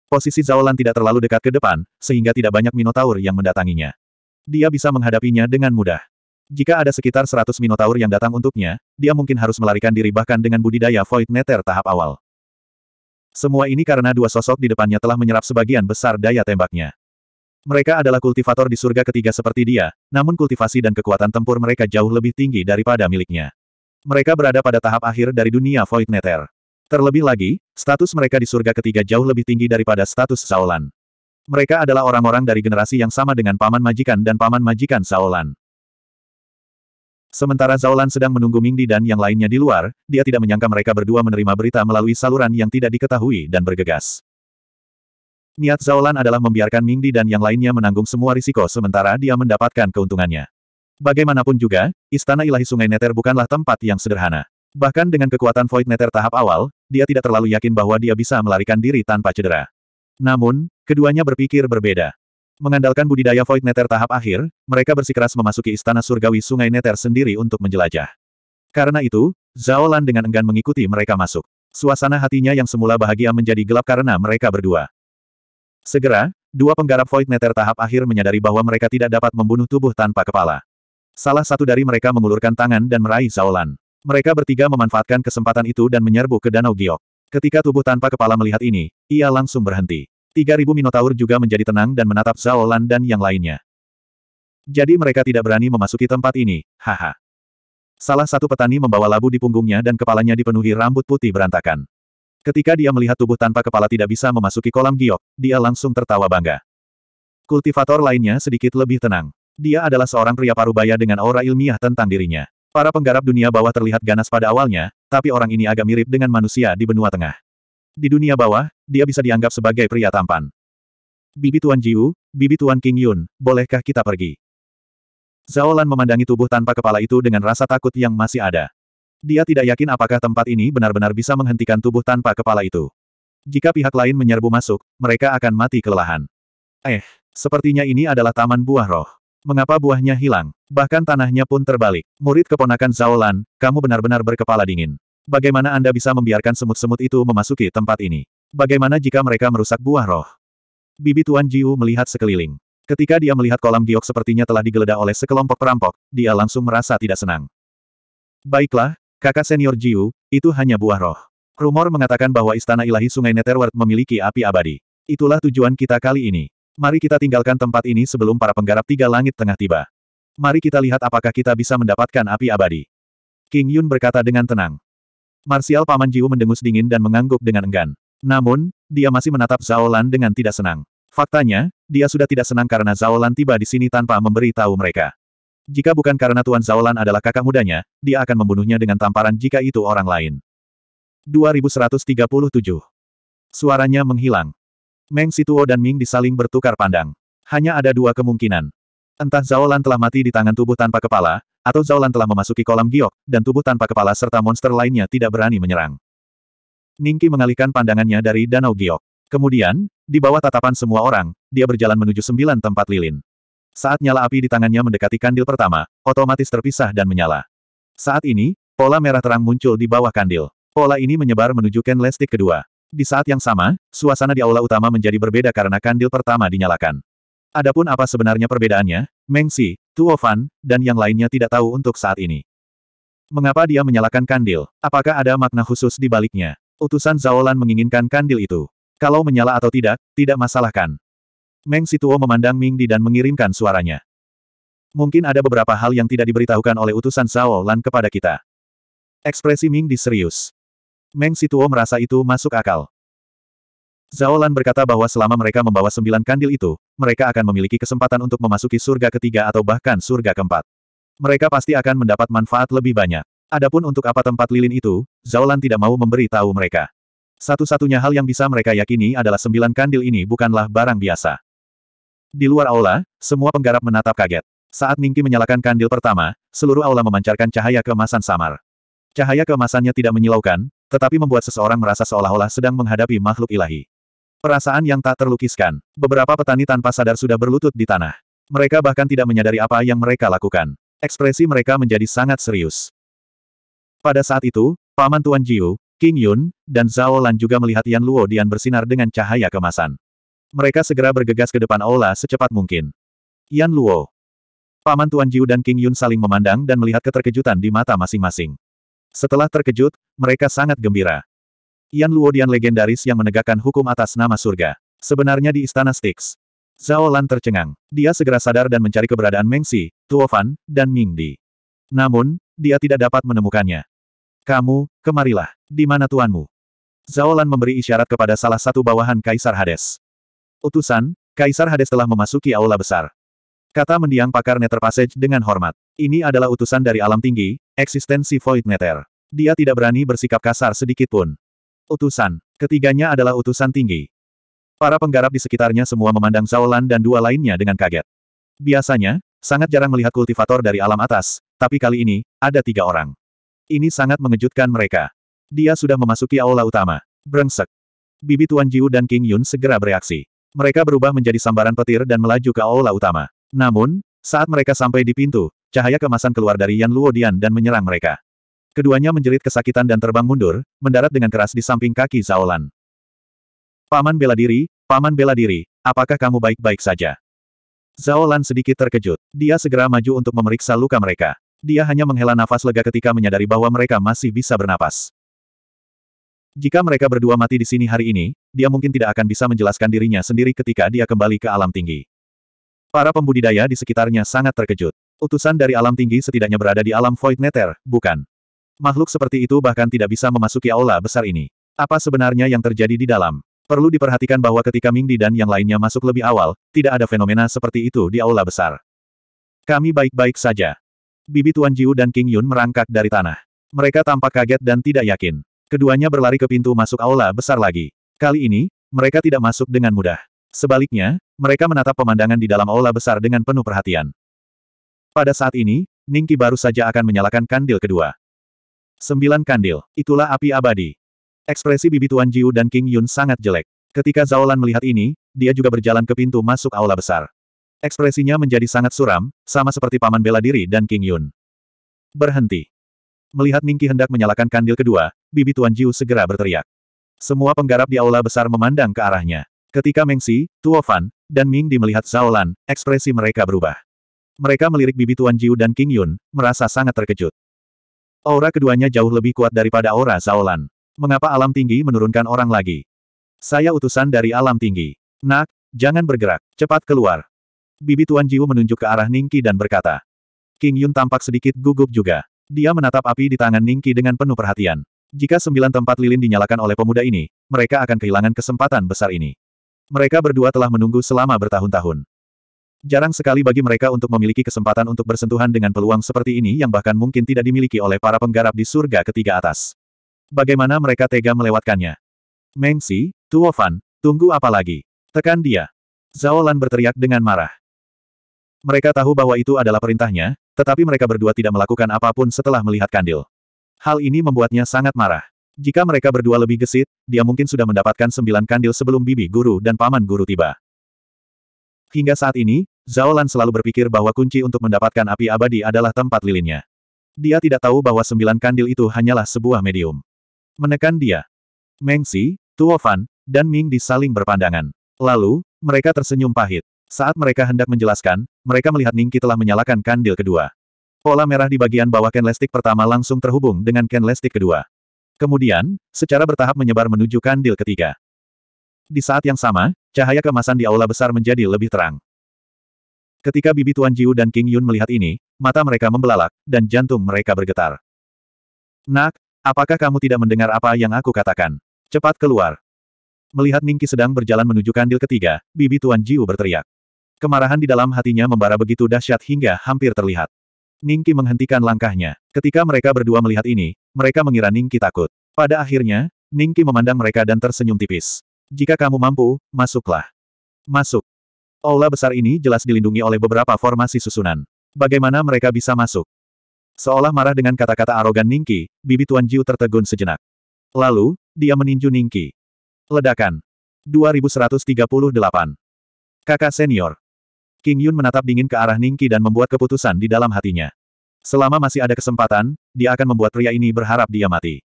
Posisi Zhao tidak terlalu dekat ke depan, sehingga tidak banyak Minotaur yang mendatanginya. Dia bisa menghadapinya dengan mudah. Jika ada sekitar 100 Minotaur yang datang untuknya, dia mungkin harus melarikan diri bahkan dengan budidaya Void Nether tahap awal. Semua ini karena dua sosok di depannya telah menyerap sebagian besar daya tembaknya. Mereka adalah kultivator di surga ketiga seperti dia, namun kultivasi dan kekuatan tempur mereka jauh lebih tinggi daripada miliknya. Mereka berada pada tahap akhir dari dunia Void Nether. Terlebih lagi, status mereka di surga ketiga jauh lebih tinggi daripada status Saulan. Mereka adalah orang-orang dari generasi yang sama dengan paman majikan dan paman majikan Saulan. Sementara Zaulan sedang menunggu Mingdi dan yang lainnya di luar, dia tidak menyangka mereka berdua menerima berita melalui saluran yang tidak diketahui dan bergegas. Niat Zaulan adalah membiarkan Mingdi dan yang lainnya menanggung semua risiko sementara dia mendapatkan keuntungannya. Bagaimanapun juga, Istana Ilahi Sungai Neter bukanlah tempat yang sederhana. Bahkan dengan kekuatan Void Neter tahap awal, dia tidak terlalu yakin bahwa dia bisa melarikan diri tanpa cedera. Namun, keduanya berpikir berbeda. Mengandalkan budidaya Void Nether tahap akhir, mereka bersikeras memasuki istana surgawi Sungai Nether sendiri untuk menjelajah. Karena itu, Zhao Lan dengan enggan mengikuti mereka masuk. Suasana hatinya yang semula bahagia menjadi gelap karena mereka berdua. Segera, dua penggarap Void Nether tahap akhir menyadari bahwa mereka tidak dapat membunuh tubuh tanpa kepala. Salah satu dari mereka mengulurkan tangan dan meraih Zhao Lan. Mereka bertiga memanfaatkan kesempatan itu dan menyerbu ke Danau Giok. Ketika tubuh tanpa kepala melihat ini, ia langsung berhenti. Tiga 3000 Minotaur juga menjadi tenang dan menatap Zhao Lan dan yang lainnya. Jadi mereka tidak berani memasuki tempat ini, haha. Salah satu petani membawa labu di punggungnya dan kepalanya dipenuhi rambut putih berantakan. Ketika dia melihat tubuh tanpa kepala tidak bisa memasuki kolam giok, dia langsung tertawa bangga. Kultivator lainnya sedikit lebih tenang. Dia adalah seorang pria parubaya dengan aura ilmiah tentang dirinya. Para penggarap dunia bawah terlihat ganas pada awalnya, tapi orang ini agak mirip dengan manusia di benua tengah. Di dunia bawah, dia bisa dianggap sebagai pria tampan. Bibi Tuan Jiu, Bibi Tuan King Yun, bolehkah kita pergi? Zhao Lan memandangi tubuh tanpa kepala itu dengan rasa takut yang masih ada. Dia tidak yakin apakah tempat ini benar-benar bisa menghentikan tubuh tanpa kepala itu. Jika pihak lain menyerbu masuk, mereka akan mati kelelahan. Eh, sepertinya ini adalah taman buah roh. Mengapa buahnya hilang? Bahkan tanahnya pun terbalik. Murid keponakan Zhao Lan, kamu benar-benar berkepala dingin. Bagaimana Anda bisa membiarkan semut-semut itu memasuki tempat ini? Bagaimana jika mereka merusak buah roh? Bibi Tuan Jiu melihat sekeliling. Ketika dia melihat kolam giok sepertinya telah digeledah oleh sekelompok perampok, dia langsung merasa tidak senang. Baiklah, kakak senior Jiu, itu hanya buah roh. Rumor mengatakan bahwa istana ilahi sungai Netherworld memiliki api abadi. Itulah tujuan kita kali ini. Mari kita tinggalkan tempat ini sebelum para penggarap tiga langit tengah tiba. Mari kita lihat apakah kita bisa mendapatkan api abadi. King Yun berkata dengan tenang. Marsial Paman Jiu mendengus dingin dan mengangguk dengan enggan. Namun, dia masih menatap Zhao Lan dengan tidak senang. Faktanya, dia sudah tidak senang karena Zhao Lan tiba di sini tanpa memberi tahu mereka. Jika bukan karena Tuan Zhao Lan adalah kakak mudanya, dia akan membunuhnya dengan tamparan jika itu orang lain. 2137 Suaranya menghilang. Meng Situo dan Ming disaling bertukar pandang. Hanya ada dua kemungkinan. Entah Zhao Lan telah mati di tangan tubuh tanpa kepala, atau Zaulan telah memasuki kolam giok, dan tubuh tanpa kepala serta monster lainnya tidak berani menyerang. Ningki mengalihkan pandangannya dari danau giok. Kemudian, di bawah tatapan semua orang, dia berjalan menuju sembilan tempat lilin. Saat nyala api di tangannya mendekati kandil pertama, otomatis terpisah dan menyala. Saat ini, pola merah terang muncul di bawah kandil. Pola ini menyebar menuju Ken kedua. Di saat yang sama, suasana di aula utama menjadi berbeda karena kandil pertama dinyalakan. Adapun apa sebenarnya perbedaannya, Mengsi, Tuo Fan, dan yang lainnya tidak tahu untuk saat ini. Mengapa dia menyalakan kandil? Apakah ada makna khusus di baliknya? Utusan Zaolan menginginkan kandil itu. Kalau menyala atau tidak, tidak masalahkan. Meng Situo memandang Ming Di dan mengirimkan suaranya. Mungkin ada beberapa hal yang tidak diberitahukan oleh utusan Zaolan kepada kita. Ekspresi Ming Di serius. Meng Situo merasa itu masuk akal. Zaolan berkata bahwa selama mereka membawa sembilan kandil itu, mereka akan memiliki kesempatan untuk memasuki surga ketiga atau bahkan surga keempat. Mereka pasti akan mendapat manfaat lebih banyak. Adapun untuk apa tempat lilin itu, Zaolan tidak mau memberi tahu mereka. Satu-satunya hal yang bisa mereka yakini adalah sembilan kandil ini bukanlah barang biasa. Di luar aula, semua penggarap menatap kaget. Saat Ningki menyalakan kandil pertama, seluruh aula memancarkan cahaya kemasan samar. Cahaya kemasannya tidak menyilaukan, tetapi membuat seseorang merasa seolah-olah sedang menghadapi makhluk ilahi. Perasaan yang tak terlukiskan. Beberapa petani tanpa sadar sudah berlutut di tanah. Mereka bahkan tidak menyadari apa yang mereka lakukan. Ekspresi mereka menjadi sangat serius. Pada saat itu, Paman Tuan Jiu, King Yun, dan Zhao Lan juga melihat Yan Luo Dian bersinar dengan cahaya kemasan. Mereka segera bergegas ke depan aula secepat mungkin. Yan Luo. Paman Tuan Jiu dan King Yun saling memandang dan melihat keterkejutan di mata masing-masing. Setelah terkejut, mereka sangat gembira. Yan Luodian legendaris yang menegakkan hukum atas nama surga. Sebenarnya di istana Styx. Zhao Lan tercengang. Dia segera sadar dan mencari keberadaan Mengsi, Tuofan, dan Mingdi. Namun, dia tidak dapat menemukannya. Kamu, kemarilah. Di mana tuanmu? Zhao Lan memberi isyarat kepada salah satu bawahan Kaisar Hades. Utusan, Kaisar Hades telah memasuki aula besar. Kata mendiang pakar Nether Passage dengan hormat. Ini adalah utusan dari alam tinggi, eksistensi Void Nether. Dia tidak berani bersikap kasar sedikitpun. Utusan. Ketiganya adalah utusan tinggi. Para penggarap di sekitarnya semua memandang Zaolan dan dua lainnya dengan kaget. Biasanya, sangat jarang melihat kultivator dari alam atas, tapi kali ini, ada tiga orang. Ini sangat mengejutkan mereka. Dia sudah memasuki aula utama. Brengsek. Bibi Tuan Jiu dan King Yun segera bereaksi. Mereka berubah menjadi sambaran petir dan melaju ke aula utama. Namun, saat mereka sampai di pintu, cahaya kemasan keluar dari Yan Luodian dan menyerang mereka. Keduanya menjerit kesakitan dan terbang mundur, mendarat dengan keras di samping kaki Zaolan. Paman bela diri, paman bela diri, apakah kamu baik-baik saja? Zaolan sedikit terkejut. Dia segera maju untuk memeriksa luka mereka. Dia hanya menghela nafas lega ketika menyadari bahwa mereka masih bisa bernapas. Jika mereka berdua mati di sini hari ini, dia mungkin tidak akan bisa menjelaskan dirinya sendiri ketika dia kembali ke alam tinggi. Para pembudidaya di sekitarnya sangat terkejut. Utusan dari alam tinggi setidaknya berada di alam Void Nether, bukan? Makhluk seperti itu bahkan tidak bisa memasuki aula besar ini. Apa sebenarnya yang terjadi di dalam? Perlu diperhatikan bahwa ketika Mingdi dan yang lainnya masuk lebih awal, tidak ada fenomena seperti itu di aula besar. Kami baik-baik saja. Bibi Tuan Jiu dan King Yun merangkak dari tanah. Mereka tampak kaget dan tidak yakin. Keduanya berlari ke pintu masuk aula besar lagi. Kali ini, mereka tidak masuk dengan mudah. Sebaliknya, mereka menatap pemandangan di dalam aula besar dengan penuh perhatian. Pada saat ini, Ningki baru saja akan menyalakan kandil kedua. Sembilan kandil. Itulah api abadi. Ekspresi bibi Tuan Jiu dan King Yun sangat jelek. Ketika Zhao Lan melihat ini, dia juga berjalan ke pintu masuk aula besar. Ekspresinya menjadi sangat suram, sama seperti paman bela diri dan King Yun. Berhenti. Melihat Ningki hendak menyalakan kandil kedua, bibi Tuan Jiu segera berteriak. Semua penggarap di aula besar memandang ke arahnya. Ketika Mengsi, Tuo Fan, dan Ming Di melihat Zhao Lan, ekspresi mereka berubah. Mereka melirik bibi Tuan Jiu dan King Yun, merasa sangat terkejut. Aura keduanya jauh lebih kuat daripada aura Zaolan. Mengapa alam tinggi menurunkan orang lagi? Saya utusan dari alam tinggi. Nak, jangan bergerak, cepat keluar. Bibi Tuan Jiu menunjuk ke arah Ningki dan berkata. King Yun tampak sedikit gugup juga. Dia menatap api di tangan Ningki dengan penuh perhatian. Jika sembilan tempat lilin dinyalakan oleh pemuda ini, mereka akan kehilangan kesempatan besar ini. Mereka berdua telah menunggu selama bertahun-tahun. Jarang sekali bagi mereka untuk memiliki kesempatan untuk bersentuhan dengan peluang seperti ini yang bahkan mungkin tidak dimiliki oleh para penggarap di surga ketiga atas. Bagaimana mereka tega melewatkannya? Mengsi, Tuofan, tunggu apa lagi? Tekan dia. Zhao berteriak dengan marah. Mereka tahu bahwa itu adalah perintahnya, tetapi mereka berdua tidak melakukan apapun setelah melihat kandil. Hal ini membuatnya sangat marah. Jika mereka berdua lebih gesit, dia mungkin sudah mendapatkan sembilan kandil sebelum bibi guru dan paman guru tiba. Hingga saat ini, Zhao Lan selalu berpikir bahwa kunci untuk mendapatkan api abadi adalah tempat lilinnya. Dia tidak tahu bahwa sembilan kandil itu hanyalah sebuah medium. Menekan dia. Meng Xi, Tuo Fan, dan Ming Di saling berpandangan. Lalu, mereka tersenyum pahit. Saat mereka hendak menjelaskan, mereka melihat Ningki telah menyalakan kandil kedua. Pola merah di bagian bawah Lestik pertama langsung terhubung dengan Lestik kedua. Kemudian, secara bertahap menyebar menuju kandil ketiga. Di saat yang sama, Cahaya kemasan di aula besar menjadi lebih terang. Ketika bibi Tuan Jiu dan King Yun melihat ini, mata mereka membelalak, dan jantung mereka bergetar. Nak, apakah kamu tidak mendengar apa yang aku katakan? Cepat keluar. Melihat Ningki sedang berjalan menuju kandil ketiga, bibi Tuan Jiu berteriak. Kemarahan di dalam hatinya membara begitu dahsyat hingga hampir terlihat. Ningki menghentikan langkahnya. Ketika mereka berdua melihat ini, mereka mengira Ningki takut. Pada akhirnya, Ningki memandang mereka dan tersenyum tipis. Jika kamu mampu, masuklah. Masuk. Aula besar ini jelas dilindungi oleh beberapa formasi susunan. Bagaimana mereka bisa masuk? Seolah marah dengan kata-kata arogan Ningki, bibi Tuan Jiu tertegun sejenak. Lalu, dia meninju Ningki. Ledakan. 2138. Kakak senior. King Yun menatap dingin ke arah Ningki dan membuat keputusan di dalam hatinya. Selama masih ada kesempatan, dia akan membuat pria ini berharap dia mati.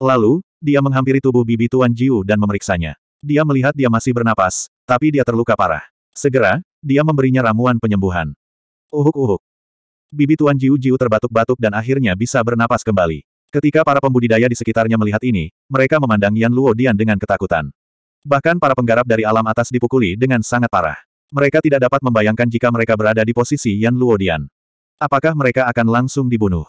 Lalu, dia menghampiri tubuh bibi Tuan Jiu dan memeriksanya. Dia melihat dia masih bernapas, tapi dia terluka parah. Segera, dia memberinya ramuan penyembuhan. Uhuk-uhuk. Bibi Tuan Jiu-Jiu terbatuk-batuk dan akhirnya bisa bernapas kembali. Ketika para pembudidaya di sekitarnya melihat ini, mereka memandang Yan Luo Dian dengan ketakutan. Bahkan para penggarap dari alam atas dipukuli dengan sangat parah. Mereka tidak dapat membayangkan jika mereka berada di posisi Yan Luo Dian. Apakah mereka akan langsung dibunuh?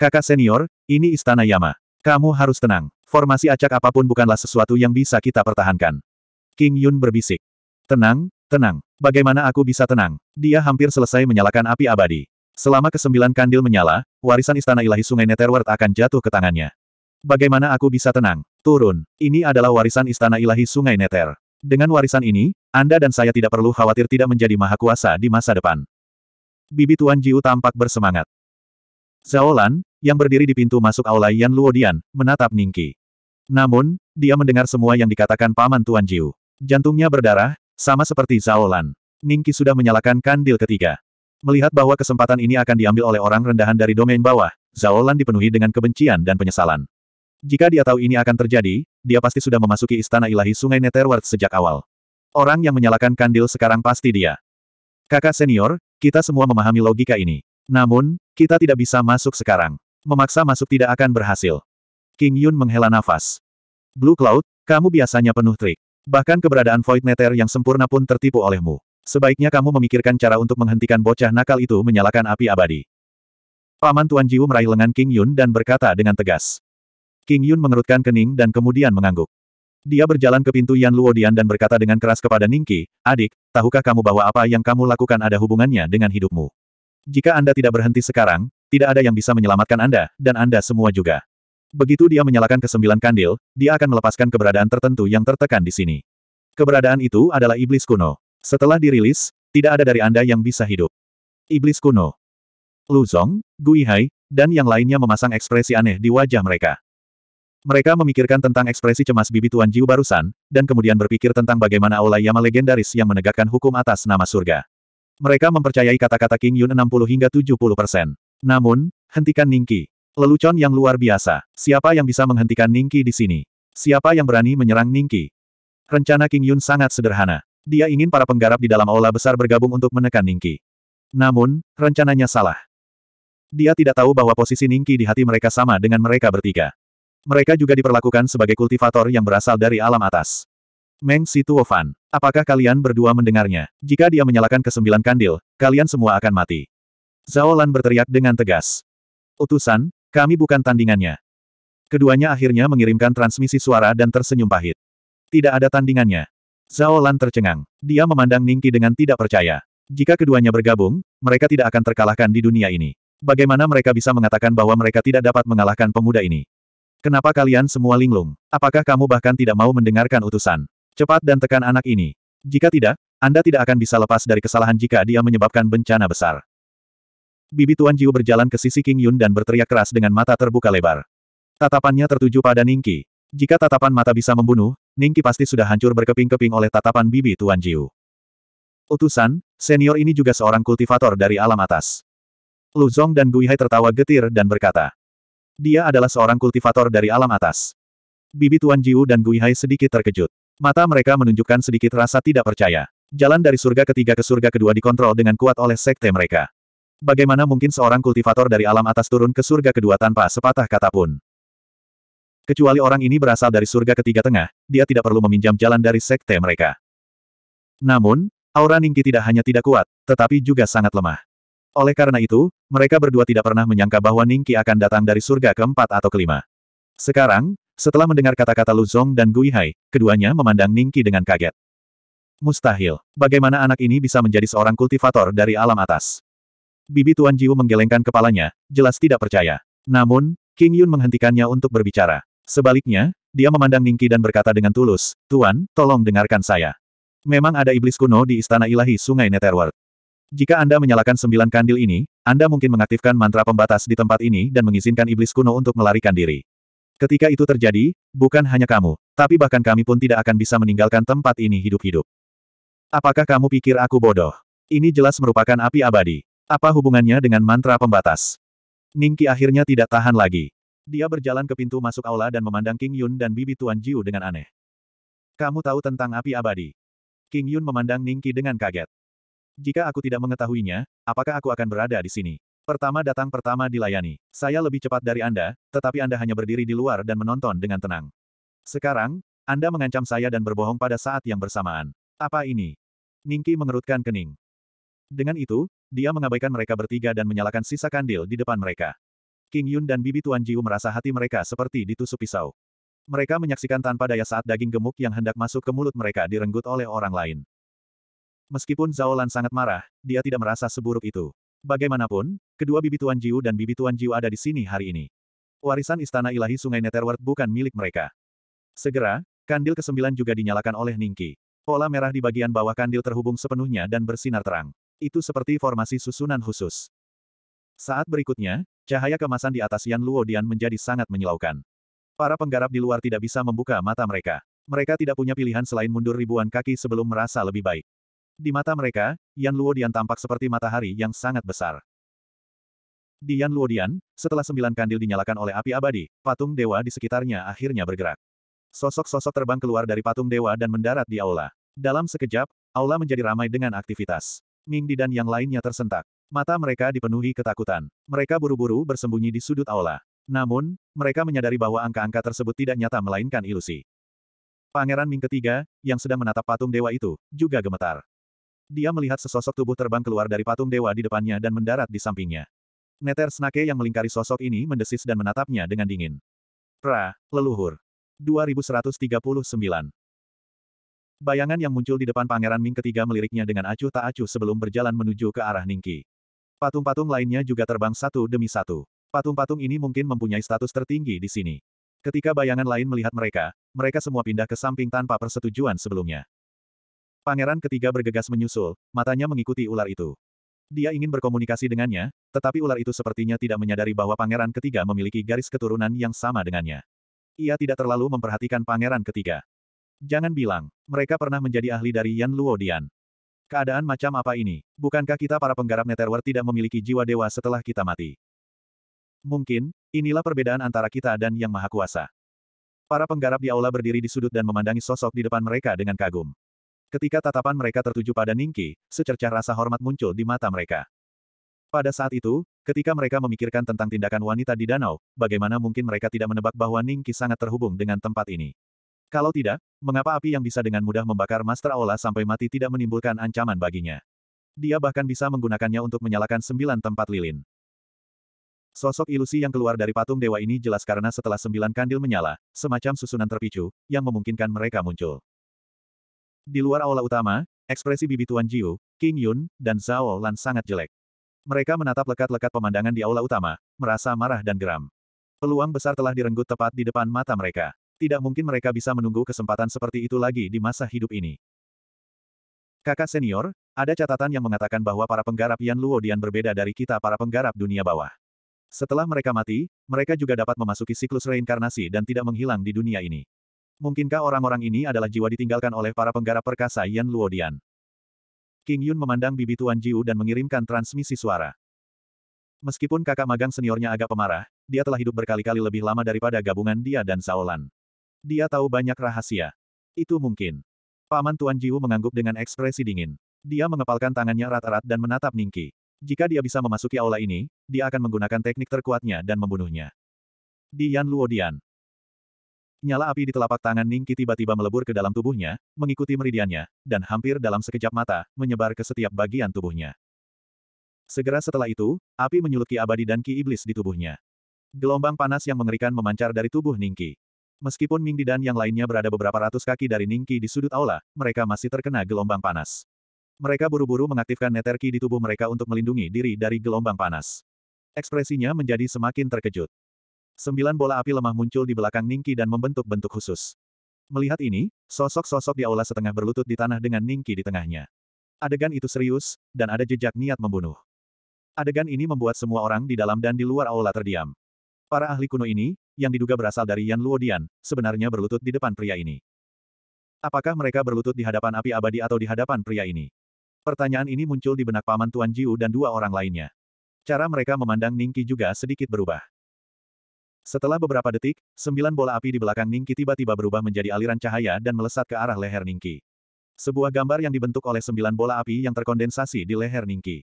Kakak senior, ini istana Yama. Kamu harus tenang. Formasi acak apapun bukanlah sesuatu yang bisa kita pertahankan. King Yun berbisik. Tenang, tenang. Bagaimana aku bisa tenang? Dia hampir selesai menyalakan api abadi. Selama kesembilan kandil menyala, warisan istana ilahi sungai Netherworld akan jatuh ke tangannya. Bagaimana aku bisa tenang? Turun. Ini adalah warisan istana ilahi sungai Nether. Dengan warisan ini, Anda dan saya tidak perlu khawatir tidak menjadi maha kuasa di masa depan. Bibi Tuan Jiu tampak bersemangat. Zhaolan, yang berdiri di pintu masuk aula Yan Luodian, menatap Ningki. Namun, dia mendengar semua yang dikatakan paman Tuan Jiu. Jantungnya berdarah, sama seperti Zhao Lan. Ningki sudah menyalakan kandil ketiga. Melihat bahwa kesempatan ini akan diambil oleh orang rendahan dari domain bawah, Zhao Lan dipenuhi dengan kebencian dan penyesalan. Jika dia tahu ini akan terjadi, dia pasti sudah memasuki istana ilahi sungai Netherworld sejak awal. Orang yang menyalakan kandil sekarang pasti dia. Kakak senior, kita semua memahami logika ini. Namun, kita tidak bisa masuk sekarang. Memaksa masuk tidak akan berhasil. King Yun menghela nafas. Blue Cloud, kamu biasanya penuh trik. Bahkan keberadaan Void Nether yang sempurna pun tertipu olehmu. Sebaiknya kamu memikirkan cara untuk menghentikan bocah nakal itu menyalakan api abadi. Paman Tuan Jiwu meraih lengan King Yun dan berkata dengan tegas. King Yun mengerutkan kening dan kemudian mengangguk. Dia berjalan ke pintu Yan Luodian dan berkata dengan keras kepada Ningki, adik, tahukah kamu bahwa apa yang kamu lakukan ada hubungannya dengan hidupmu? Jika Anda tidak berhenti sekarang, tidak ada yang bisa menyelamatkan Anda, dan Anda semua juga. Begitu dia menyalakan kesembilan kandil, dia akan melepaskan keberadaan tertentu yang tertekan di sini. Keberadaan itu adalah iblis kuno. Setelah dirilis, tidak ada dari Anda yang bisa hidup. Iblis kuno. Lu Zong, Gui Hai, dan yang lainnya memasang ekspresi aneh di wajah mereka. Mereka memikirkan tentang ekspresi cemas bibi Tuan Jiu barusan, dan kemudian berpikir tentang bagaimana Aula Yama legendaris yang menegakkan hukum atas nama surga. Mereka mempercayai kata-kata King Yun 60 hingga 70 persen. Namun, hentikan Ningki. Lelucon yang luar biasa. Siapa yang bisa menghentikan Ningki di sini? Siapa yang berani menyerang Ningki? Rencana King Yun sangat sederhana. Dia ingin para penggarap di dalam aula besar bergabung untuk menekan Ningki. Namun, rencananya salah. Dia tidak tahu bahwa posisi Ningki di hati mereka sama dengan mereka bertiga. Mereka juga diperlakukan sebagai kultivator yang berasal dari alam atas. Meng Situofan, apakah kalian berdua mendengarnya? Jika dia menyalakan kesembilan kandil, kalian semua akan mati. Zhao Lan berteriak dengan tegas. Utusan, kami bukan tandingannya. Keduanya akhirnya mengirimkan transmisi suara dan tersenyum pahit. Tidak ada tandingannya. Zhao Lan tercengang. Dia memandang Ningki dengan tidak percaya. Jika keduanya bergabung, mereka tidak akan terkalahkan di dunia ini. Bagaimana mereka bisa mengatakan bahwa mereka tidak dapat mengalahkan pemuda ini? Kenapa kalian semua linglung? Apakah kamu bahkan tidak mau mendengarkan utusan? Cepat dan tekan anak ini. Jika tidak, Anda tidak akan bisa lepas dari kesalahan jika dia menyebabkan bencana besar. Bibi Tuan Jiu berjalan ke sisi King Yun dan berteriak keras dengan mata terbuka lebar. Tatapannya tertuju pada Ningki. Jika tatapan mata bisa membunuh, Ningki pasti sudah hancur berkeping-keping oleh tatapan Bibi Tuan Jiu. Utusan, senior ini juga seorang kultivator dari alam atas. Lu Zong dan Guihai tertawa getir dan berkata. Dia adalah seorang kultivator dari alam atas. Bibi Tuan Jiu dan Guihai sedikit terkejut. Mata mereka menunjukkan sedikit rasa tidak percaya. Jalan dari surga ketiga ke surga kedua dikontrol dengan kuat oleh sekte mereka. Bagaimana mungkin seorang kultivator dari alam atas turun ke surga kedua tanpa sepatah kata pun? Kecuali orang ini berasal dari surga ketiga tengah, dia tidak perlu meminjam jalan dari sekte mereka. Namun, aura Ningki tidak hanya tidak kuat, tetapi juga sangat lemah. Oleh karena itu, mereka berdua tidak pernah menyangka bahwa Ningki akan datang dari surga keempat atau kelima. Sekarang, setelah mendengar kata-kata Lu Luzong dan Guihai, keduanya memandang Ningki dengan kaget. Mustahil. Bagaimana anak ini bisa menjadi seorang kultivator dari alam atas? Bibi Tuan Jiu menggelengkan kepalanya, jelas tidak percaya. Namun, King Yun menghentikannya untuk berbicara. Sebaliknya, dia memandang Ningki dan berkata dengan tulus, Tuan, tolong dengarkan saya. Memang ada iblis kuno di Istana Ilahi Sungai Netherworld. Jika Anda menyalakan sembilan kandil ini, Anda mungkin mengaktifkan mantra pembatas di tempat ini dan mengizinkan iblis kuno untuk melarikan diri. Ketika itu terjadi, bukan hanya kamu, tapi bahkan kami pun tidak akan bisa meninggalkan tempat ini hidup-hidup. Apakah kamu pikir aku bodoh? Ini jelas merupakan api abadi. Apa hubungannya dengan mantra pembatas? Ningki akhirnya tidak tahan lagi. Dia berjalan ke pintu masuk aula dan memandang King Yun dan bibi Tuan Jiu dengan aneh. Kamu tahu tentang api abadi? King Yun memandang Ningki dengan kaget. Jika aku tidak mengetahuinya, apakah aku akan berada di sini? Pertama datang pertama dilayani. Saya lebih cepat dari Anda, tetapi Anda hanya berdiri di luar dan menonton dengan tenang. Sekarang, Anda mengancam saya dan berbohong pada saat yang bersamaan. Apa ini? Ningki mengerutkan kening. Dengan itu, dia mengabaikan mereka bertiga dan menyalakan sisa kandil di depan mereka. King Yun dan Bibi Tuan Jiu merasa hati mereka seperti ditusuk pisau. Mereka menyaksikan tanpa daya saat daging gemuk yang hendak masuk ke mulut mereka direnggut oleh orang lain. Meskipun Zhao Lan sangat marah, dia tidak merasa seburuk itu. Bagaimanapun, kedua Bibi Tuan Jiu dan Bibi Tuan Jiu ada di sini hari ini. Warisan Istana Ilahi Sungai Netherworld bukan milik mereka. Segera, kandil kesembilan juga dinyalakan oleh Ningki. Pola merah di bagian bawah kandil terhubung sepenuhnya dan bersinar terang. Itu seperti formasi susunan khusus. Saat berikutnya, cahaya kemasan di atas Yan Luo Dian menjadi sangat menyilaukan. Para penggarap di luar tidak bisa membuka mata mereka. Mereka tidak punya pilihan selain mundur ribuan kaki sebelum merasa lebih baik. Di mata mereka, Yan Luo Dian tampak seperti matahari yang sangat besar. Di Yan Dian, setelah sembilan kandil dinyalakan oleh api abadi, patung dewa di sekitarnya akhirnya bergerak. Sosok-sosok terbang keluar dari patung dewa dan mendarat di aula. Dalam sekejap, aula menjadi ramai dengan aktivitas. Ming Di dan yang lainnya tersentak. Mata mereka dipenuhi ketakutan. Mereka buru-buru bersembunyi di sudut aula. Namun, mereka menyadari bahwa angka-angka tersebut tidak nyata melainkan ilusi. Pangeran Ming ketiga, yang sedang menatap patung dewa itu, juga gemetar. Dia melihat sesosok tubuh terbang keluar dari patung dewa di depannya dan mendarat di sampingnya. Neter Snake yang melingkari sosok ini mendesis dan menatapnya dengan dingin. Pra, leluhur. 2139 Bayangan yang muncul di depan Pangeran Ming ketiga meliriknya dengan acuh tak acuh sebelum berjalan menuju ke arah Ningki. Patung-patung lainnya juga terbang satu demi satu. Patung-patung ini mungkin mempunyai status tertinggi di sini. Ketika bayangan lain melihat mereka, mereka semua pindah ke samping tanpa persetujuan sebelumnya. Pangeran ketiga bergegas menyusul, matanya mengikuti ular itu. Dia ingin berkomunikasi dengannya, tetapi ular itu sepertinya tidak menyadari bahwa pangeran ketiga memiliki garis keturunan yang sama dengannya. Ia tidak terlalu memperhatikan pangeran ketiga. Jangan bilang, mereka pernah menjadi ahli dari Yan Dian. Keadaan macam apa ini? Bukankah kita para penggarap Netherworld tidak memiliki jiwa dewa setelah kita mati? Mungkin, inilah perbedaan antara kita dan Yang Maha Kuasa. Para penggarap di aula berdiri di sudut dan memandangi sosok di depan mereka dengan kagum. Ketika tatapan mereka tertuju pada Ningki, secercah rasa hormat muncul di mata mereka. Pada saat itu, ketika mereka memikirkan tentang tindakan wanita di danau, bagaimana mungkin mereka tidak menebak bahwa Ningki sangat terhubung dengan tempat ini. Kalau tidak, mengapa api yang bisa dengan mudah membakar Master Aula sampai mati tidak menimbulkan ancaman baginya? Dia bahkan bisa menggunakannya untuk menyalakan sembilan tempat lilin. Sosok ilusi yang keluar dari patung dewa ini jelas karena setelah sembilan kandil menyala, semacam susunan terpicu, yang memungkinkan mereka muncul. Di luar aula utama, ekspresi bibi Tuan Jiu, King Yun, dan Zhao Lan sangat jelek. Mereka menatap lekat-lekat pemandangan di aula utama, merasa marah dan geram. Peluang besar telah direnggut tepat di depan mata mereka tidak mungkin mereka bisa menunggu kesempatan seperti itu lagi di masa hidup ini. Kakak senior, ada catatan yang mengatakan bahwa para penggarap Yan Luodian berbeda dari kita para penggarap dunia bawah. Setelah mereka mati, mereka juga dapat memasuki siklus reinkarnasi dan tidak menghilang di dunia ini. Mungkinkah orang-orang ini adalah jiwa ditinggalkan oleh para penggarap perkasa Yan Luodian? King Yun memandang bibi Tuan Jiu dan mengirimkan transmisi suara. Meskipun kakak magang seniornya agak pemarah, dia telah hidup berkali-kali lebih lama daripada gabungan dia dan Saolan. Dia tahu banyak rahasia. Itu mungkin. Paman Tuan Jiu mengangguk dengan ekspresi dingin. Dia mengepalkan tangannya erat-erat dan menatap Ningki. Jika dia bisa memasuki aula ini, dia akan menggunakan teknik terkuatnya dan membunuhnya. Dian Luodian. Nyala api di telapak tangan Ningki tiba-tiba melebur ke dalam tubuhnya, mengikuti meridiannya, dan hampir dalam sekejap mata, menyebar ke setiap bagian tubuhnya. Segera setelah itu, api menyuluki abadi dan ki iblis di tubuhnya. Gelombang panas yang mengerikan memancar dari tubuh Ningki. Meskipun Ming Di dan yang lainnya berada beberapa ratus kaki dari Qi di sudut aula, mereka masih terkena gelombang panas. Mereka buru-buru mengaktifkan neterki di tubuh mereka untuk melindungi diri dari gelombang panas. Ekspresinya menjadi semakin terkejut. Sembilan bola api lemah muncul di belakang Ningki dan membentuk bentuk khusus. Melihat ini, sosok-sosok di aula setengah berlutut di tanah dengan Ningki di tengahnya. Adegan itu serius, dan ada jejak niat membunuh. Adegan ini membuat semua orang di dalam dan di luar aula terdiam. Para ahli kuno ini, yang diduga berasal dari Yan Luodian, sebenarnya berlutut di depan pria ini. Apakah mereka berlutut di hadapan api abadi atau di hadapan pria ini? Pertanyaan ini muncul di benak paman Tuan Jiu dan dua orang lainnya. Cara mereka memandang Ningki juga sedikit berubah. Setelah beberapa detik, sembilan bola api di belakang Ningki tiba-tiba berubah menjadi aliran cahaya dan melesat ke arah leher Ningki. Sebuah gambar yang dibentuk oleh sembilan bola api yang terkondensasi di leher Ningki.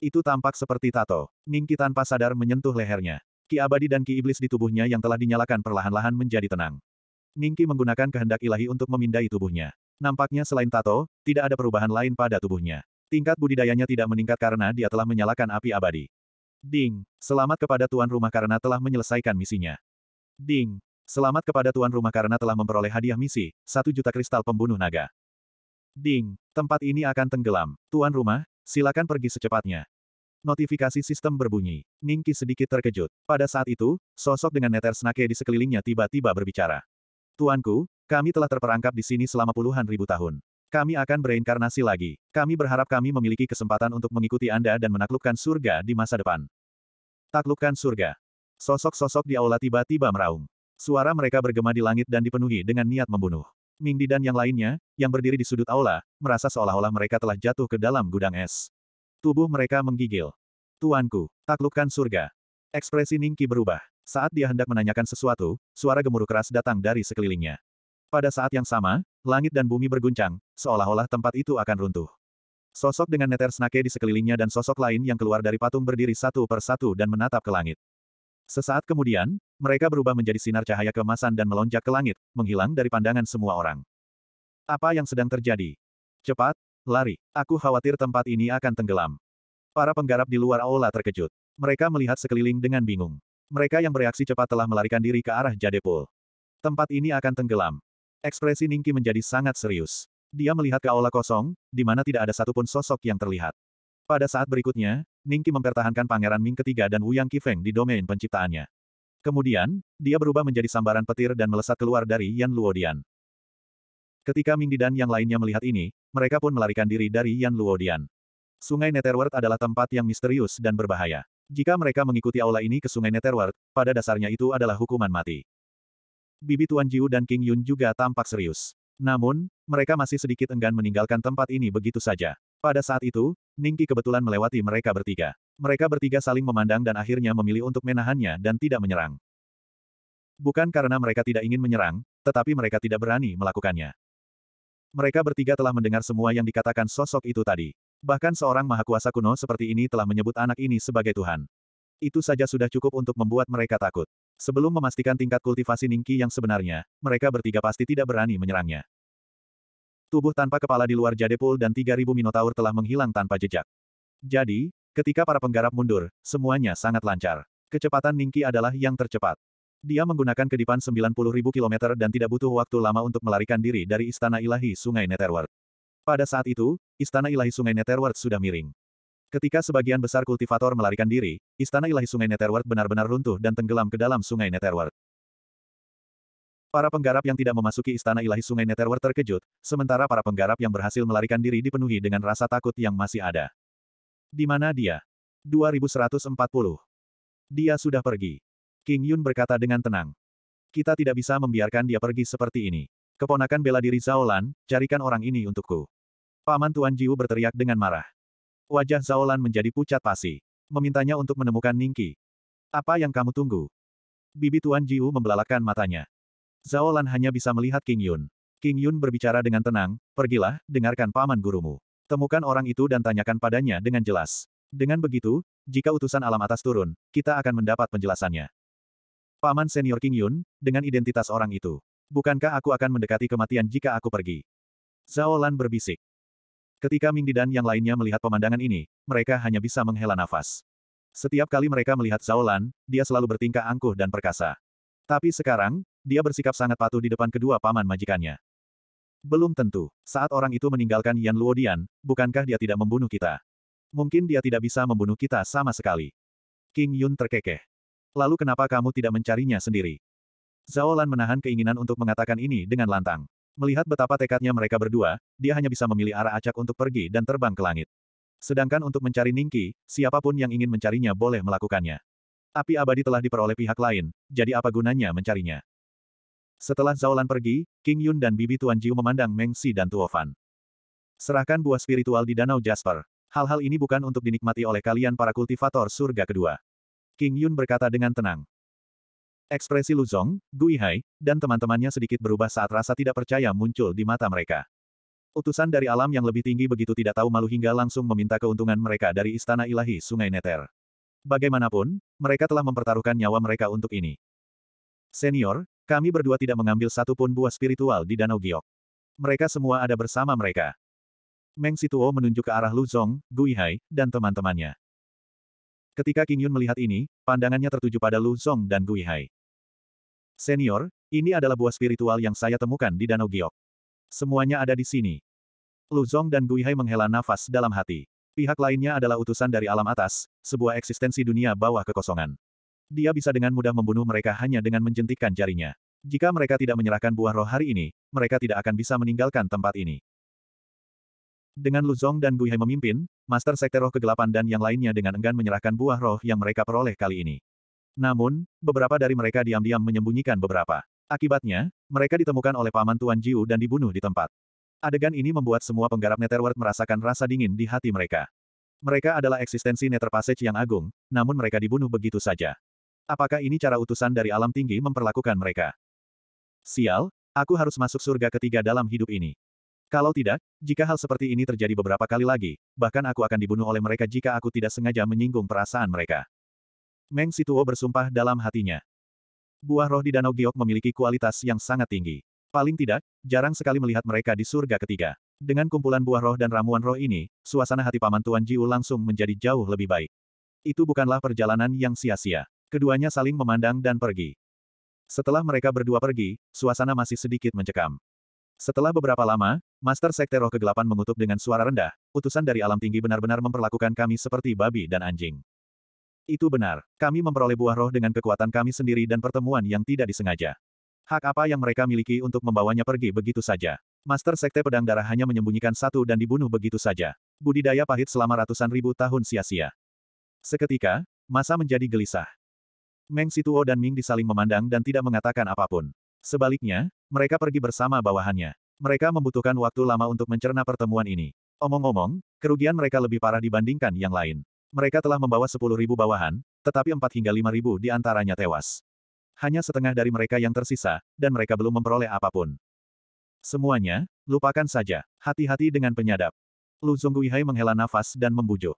Itu tampak seperti tato. Ningki tanpa sadar menyentuh lehernya. Ki abadi dan ki iblis di tubuhnya yang telah dinyalakan perlahan-lahan menjadi tenang. Ningki menggunakan kehendak ilahi untuk memindai tubuhnya. Nampaknya selain tato, tidak ada perubahan lain pada tubuhnya. Tingkat budidayanya tidak meningkat karena dia telah menyalakan api abadi. Ding, selamat kepada tuan rumah karena telah menyelesaikan misinya. Ding, selamat kepada tuan rumah karena telah memperoleh hadiah misi, satu juta kristal pembunuh naga. Ding, tempat ini akan tenggelam. Tuan rumah, silakan pergi secepatnya. Notifikasi sistem berbunyi. Ningki sedikit terkejut. Pada saat itu, sosok dengan neter snake di sekelilingnya tiba-tiba berbicara. Tuanku, kami telah terperangkap di sini selama puluhan ribu tahun. Kami akan bereinkarnasi lagi. Kami berharap kami memiliki kesempatan untuk mengikuti Anda dan menaklukkan surga di masa depan. Taklukkan surga. Sosok-sosok di aula tiba-tiba meraung. Suara mereka bergema di langit dan dipenuhi dengan niat membunuh. Mingdi dan yang lainnya, yang berdiri di sudut aula, merasa seolah-olah mereka telah jatuh ke dalam gudang es. Tubuh mereka menggigil. Tuanku, taklukkan surga. Ekspresi Ningki berubah. Saat dia hendak menanyakan sesuatu, suara gemuruh keras datang dari sekelilingnya. Pada saat yang sama, langit dan bumi berguncang, seolah-olah tempat itu akan runtuh. Sosok dengan neter snake di sekelilingnya dan sosok lain yang keluar dari patung berdiri satu per satu dan menatap ke langit. Sesaat kemudian, mereka berubah menjadi sinar cahaya kemasan dan melonjak ke langit, menghilang dari pandangan semua orang. Apa yang sedang terjadi? Cepat, Lari. Aku khawatir tempat ini akan tenggelam. Para penggarap di luar aula terkejut. Mereka melihat sekeliling dengan bingung. Mereka yang bereaksi cepat telah melarikan diri ke arah Jadepul. Tempat ini akan tenggelam. Ekspresi Ningki menjadi sangat serius. Dia melihat ke aula kosong, di mana tidak ada satupun sosok yang terlihat. Pada saat berikutnya, Ningki mempertahankan Pangeran Ming ketiga dan Wuyang Kifeng di domain penciptaannya. Kemudian, dia berubah menjadi sambaran petir dan melesat keluar dari Yan Luodian. Ketika Ming Di dan yang lainnya melihat ini, mereka pun melarikan diri dari Yan Luodian. Sungai Netherworld adalah tempat yang misterius dan berbahaya. Jika mereka mengikuti aula ini ke Sungai Netherworld, pada dasarnya itu adalah hukuman mati. Bibi Tuan Jiu dan King Yun juga tampak serius. Namun, mereka masih sedikit enggan meninggalkan tempat ini begitu saja. Pada saat itu, Ningki kebetulan melewati mereka bertiga. Mereka bertiga saling memandang dan akhirnya memilih untuk menahannya dan tidak menyerang. Bukan karena mereka tidak ingin menyerang, tetapi mereka tidak berani melakukannya. Mereka bertiga telah mendengar semua yang dikatakan sosok itu tadi. Bahkan seorang mahakuasa kuno seperti ini telah menyebut anak ini sebagai Tuhan. Itu saja sudah cukup untuk membuat mereka takut. Sebelum memastikan tingkat kultivasi Ningki yang sebenarnya, mereka bertiga pasti tidak berani menyerangnya. Tubuh tanpa kepala di luar Jadepul dan 3000 Minotaur telah menghilang tanpa jejak. Jadi, ketika para penggarap mundur, semuanya sangat lancar. Kecepatan Ningki adalah yang tercepat. Dia menggunakan kedipan 90.000 km dan tidak butuh waktu lama untuk melarikan diri dari Istana Ilahi Sungai Netherworld. Pada saat itu, Istana Ilahi Sungai Netherworld sudah miring. Ketika sebagian besar kultivator melarikan diri, Istana Ilahi Sungai Netherworld benar-benar runtuh dan tenggelam ke dalam Sungai Netherworld. Para penggarap yang tidak memasuki Istana Ilahi Sungai Netherworld terkejut, sementara para penggarap yang berhasil melarikan diri dipenuhi dengan rasa takut yang masih ada. Di mana dia? 2140. Dia sudah pergi. King Yun berkata dengan tenang. Kita tidak bisa membiarkan dia pergi seperti ini. Keponakan bela diri Zaolan, carikan orang ini untukku. Paman Tuan Jiu berteriak dengan marah. Wajah Zaolan menjadi pucat pasi. Memintanya untuk menemukan Ningki. Apa yang kamu tunggu? Bibi Tuan Jiu membelalakan matanya. Zaolan hanya bisa melihat King Yun. King Yun berbicara dengan tenang, pergilah, dengarkan paman gurumu. Temukan orang itu dan tanyakan padanya dengan jelas. Dengan begitu, jika utusan alam atas turun, kita akan mendapat penjelasannya. Paman senior King Yun, dengan identitas orang itu. Bukankah aku akan mendekati kematian jika aku pergi? Zhao Lan berbisik. Ketika Ming Di dan yang lainnya melihat pemandangan ini, mereka hanya bisa menghela nafas. Setiap kali mereka melihat Zhao Lan, dia selalu bertingkah angkuh dan perkasa. Tapi sekarang, dia bersikap sangat patuh di depan kedua paman majikannya. Belum tentu, saat orang itu meninggalkan Yan Luodian, bukankah dia tidak membunuh kita? Mungkin dia tidak bisa membunuh kita sama sekali. King Yun terkekeh. Lalu kenapa kamu tidak mencarinya sendiri? Zhao Lan menahan keinginan untuk mengatakan ini dengan lantang. Melihat betapa tekadnya mereka berdua, dia hanya bisa memilih arah acak untuk pergi dan terbang ke langit. Sedangkan untuk mencari Ningki, siapapun yang ingin mencarinya boleh melakukannya. Api abadi telah diperoleh pihak lain, jadi apa gunanya mencarinya? Setelah Zhao Lan pergi, King Yun dan Bibi Tuan Jiu memandang Meng Si dan Tuo Fan. Serahkan buah spiritual di Danau Jasper. Hal-hal ini bukan untuk dinikmati oleh kalian para kultivator surga kedua. King Yun berkata dengan tenang. Ekspresi Luzong, Gu Hai, dan teman-temannya sedikit berubah saat rasa tidak percaya muncul di mata mereka. Utusan dari alam yang lebih tinggi begitu tidak tahu malu hingga langsung meminta keuntungan mereka dari Istana Ilahi Sungai Neter. Bagaimanapun, mereka telah mempertaruhkan nyawa mereka untuk ini. Senior, kami berdua tidak mengambil satupun buah spiritual di Danau Giok. Mereka semua ada bersama mereka. Meng Situo menunjuk ke arah Lu Zong, Gu Hai, dan teman-temannya. Ketika King Yun melihat ini, pandangannya tertuju pada Lu Song dan Gui Hai. Senior, ini adalah buah spiritual yang saya temukan di Danau Giok. Semuanya ada di sini. Lu Zong dan Gui Hai menghela nafas dalam hati. Pihak lainnya adalah utusan dari alam atas, sebuah eksistensi dunia bawah kekosongan. Dia bisa dengan mudah membunuh mereka hanya dengan menjentikkan jarinya. Jika mereka tidak menyerahkan buah roh hari ini, mereka tidak akan bisa meninggalkan tempat ini. Dengan Luzong dan Guihai memimpin, Master Sekte Roh Kegelapan dan yang lainnya dengan enggan menyerahkan buah roh yang mereka peroleh kali ini. Namun, beberapa dari mereka diam-diam menyembunyikan beberapa. Akibatnya, mereka ditemukan oleh paman Tuan Jiu dan dibunuh di tempat. Adegan ini membuat semua penggarap Netherworld merasakan rasa dingin di hati mereka. Mereka adalah eksistensi Nether Passage yang agung, namun mereka dibunuh begitu saja. Apakah ini cara utusan dari alam tinggi memperlakukan mereka? Sial, aku harus masuk surga ketiga dalam hidup ini. Kalau tidak, jika hal seperti ini terjadi beberapa kali lagi, bahkan aku akan dibunuh oleh mereka jika aku tidak sengaja menyinggung perasaan mereka. Meng Situo bersumpah dalam hatinya. Buah roh di Danau Giok memiliki kualitas yang sangat tinggi. Paling tidak, jarang sekali melihat mereka di surga ketiga. Dengan kumpulan buah roh dan ramuan roh ini, suasana hati paman Tuan Jiu langsung menjadi jauh lebih baik. Itu bukanlah perjalanan yang sia-sia. Keduanya saling memandang dan pergi. Setelah mereka berdua pergi, suasana masih sedikit mencekam. Setelah beberapa lama, Master Sekte Roh Kegelapan mengutuk dengan suara rendah, utusan dari alam tinggi benar-benar memperlakukan kami seperti babi dan anjing. Itu benar, kami memperoleh buah roh dengan kekuatan kami sendiri dan pertemuan yang tidak disengaja. Hak apa yang mereka miliki untuk membawanya pergi begitu saja? Master Sekte Pedang Darah hanya menyembunyikan satu dan dibunuh begitu saja. Budidaya pahit selama ratusan ribu tahun sia-sia. Seketika, masa menjadi gelisah. Meng Situo dan Ming disaling memandang dan tidak mengatakan apapun. Sebaliknya, mereka pergi bersama bawahannya. Mereka membutuhkan waktu lama untuk mencerna pertemuan ini. Omong-omong, kerugian mereka lebih parah dibandingkan yang lain. Mereka telah membawa ribu bawahan, tetapi 4 hingga 5.000 di antaranya tewas. Hanya setengah dari mereka yang tersisa, dan mereka belum memperoleh apapun. Semuanya, lupakan saja. Hati-hati dengan penyadap. Lu Zongguihai menghela nafas dan membujuk.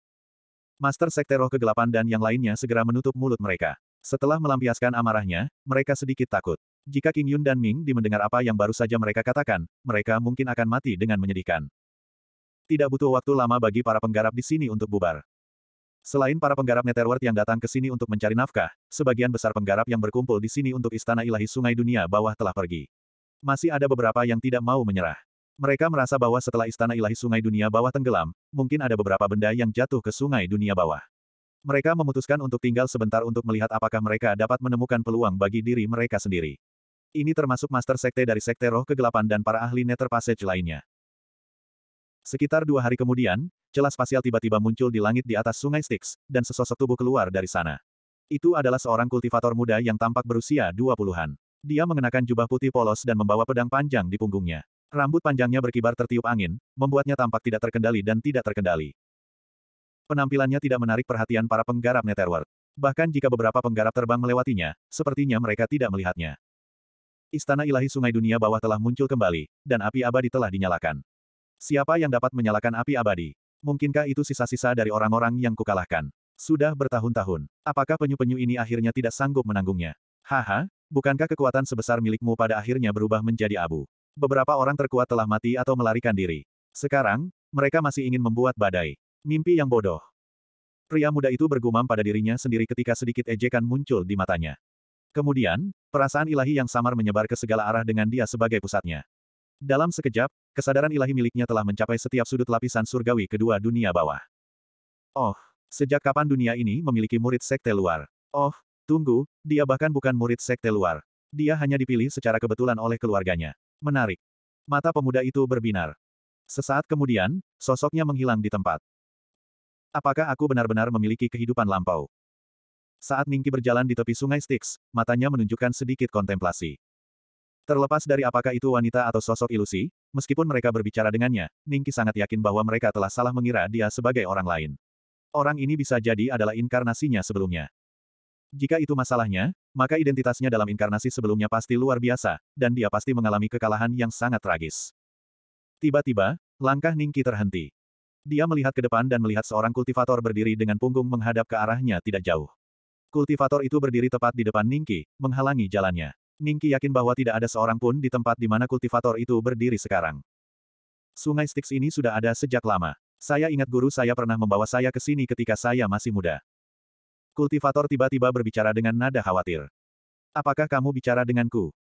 Master Sekte Roh Kegelapan dan yang lainnya segera menutup mulut mereka. Setelah melampiaskan amarahnya, mereka sedikit takut. Jika King Yun dan Ming Di mendengar apa yang baru saja mereka katakan, mereka mungkin akan mati dengan menyedihkan. Tidak butuh waktu lama bagi para penggarap di sini untuk bubar. Selain para penggarap Netherworld yang datang ke sini untuk mencari nafkah, sebagian besar penggarap yang berkumpul di sini untuk Istana Ilahi Sungai Dunia Bawah telah pergi. Masih ada beberapa yang tidak mau menyerah. Mereka merasa bahwa setelah Istana Ilahi Sungai Dunia Bawah tenggelam, mungkin ada beberapa benda yang jatuh ke Sungai Dunia Bawah. Mereka memutuskan untuk tinggal sebentar untuk melihat apakah mereka dapat menemukan peluang bagi diri mereka sendiri. Ini termasuk master sekte dari sekte roh kegelapan dan para ahli Nether Passage lainnya. Sekitar dua hari kemudian, celah spasial tiba-tiba muncul di langit di atas sungai Styx, dan sesosok tubuh keluar dari sana. Itu adalah seorang kultivator muda yang tampak berusia dua puluhan. Dia mengenakan jubah putih polos dan membawa pedang panjang di punggungnya. Rambut panjangnya berkibar tertiup angin, membuatnya tampak tidak terkendali dan tidak terkendali. Penampilannya tidak menarik perhatian para penggarap Netherworld. Bahkan jika beberapa penggarap terbang melewatinya, sepertinya mereka tidak melihatnya. Istana ilahi sungai dunia bawah telah muncul kembali, dan api abadi telah dinyalakan. Siapa yang dapat menyalakan api abadi? Mungkinkah itu sisa-sisa dari orang-orang yang kukalahkan? Sudah bertahun-tahun. Apakah penyu-penyu ini akhirnya tidak sanggup menanggungnya? Haha, bukankah kekuatan sebesar milikmu pada akhirnya berubah menjadi abu? Beberapa orang terkuat telah mati atau melarikan diri. Sekarang, mereka masih ingin membuat badai. Mimpi yang bodoh. Pria muda itu bergumam pada dirinya sendiri ketika sedikit ejekan muncul di matanya. Kemudian, perasaan ilahi yang samar menyebar ke segala arah dengan dia sebagai pusatnya. Dalam sekejap, kesadaran ilahi miliknya telah mencapai setiap sudut lapisan surgawi kedua dunia bawah. Oh, sejak kapan dunia ini memiliki murid sekte luar? Oh, tunggu, dia bahkan bukan murid sekte luar. Dia hanya dipilih secara kebetulan oleh keluarganya. Menarik. Mata pemuda itu berbinar. Sesaat kemudian, sosoknya menghilang di tempat. Apakah aku benar-benar memiliki kehidupan lampau? Saat Ningki berjalan di tepi sungai Styx, matanya menunjukkan sedikit kontemplasi. Terlepas dari apakah itu wanita atau sosok ilusi, meskipun mereka berbicara dengannya, Ningki sangat yakin bahwa mereka telah salah mengira dia sebagai orang lain. Orang ini bisa jadi adalah inkarnasinya sebelumnya. Jika itu masalahnya, maka identitasnya dalam inkarnasi sebelumnya pasti luar biasa, dan dia pasti mengalami kekalahan yang sangat tragis. Tiba-tiba, langkah Ningki terhenti. Dia melihat ke depan dan melihat seorang kultivator berdiri dengan punggung menghadap ke arahnya tidak jauh. Kultivator itu berdiri tepat di depan Ningki, menghalangi jalannya. Ningki yakin bahwa tidak ada seorang pun di tempat di mana kultivator itu berdiri sekarang. Sungai Styx ini sudah ada sejak lama. Saya ingat guru saya pernah membawa saya ke sini ketika saya masih muda. Kultivator tiba-tiba berbicara dengan nada khawatir. Apakah kamu bicara denganku?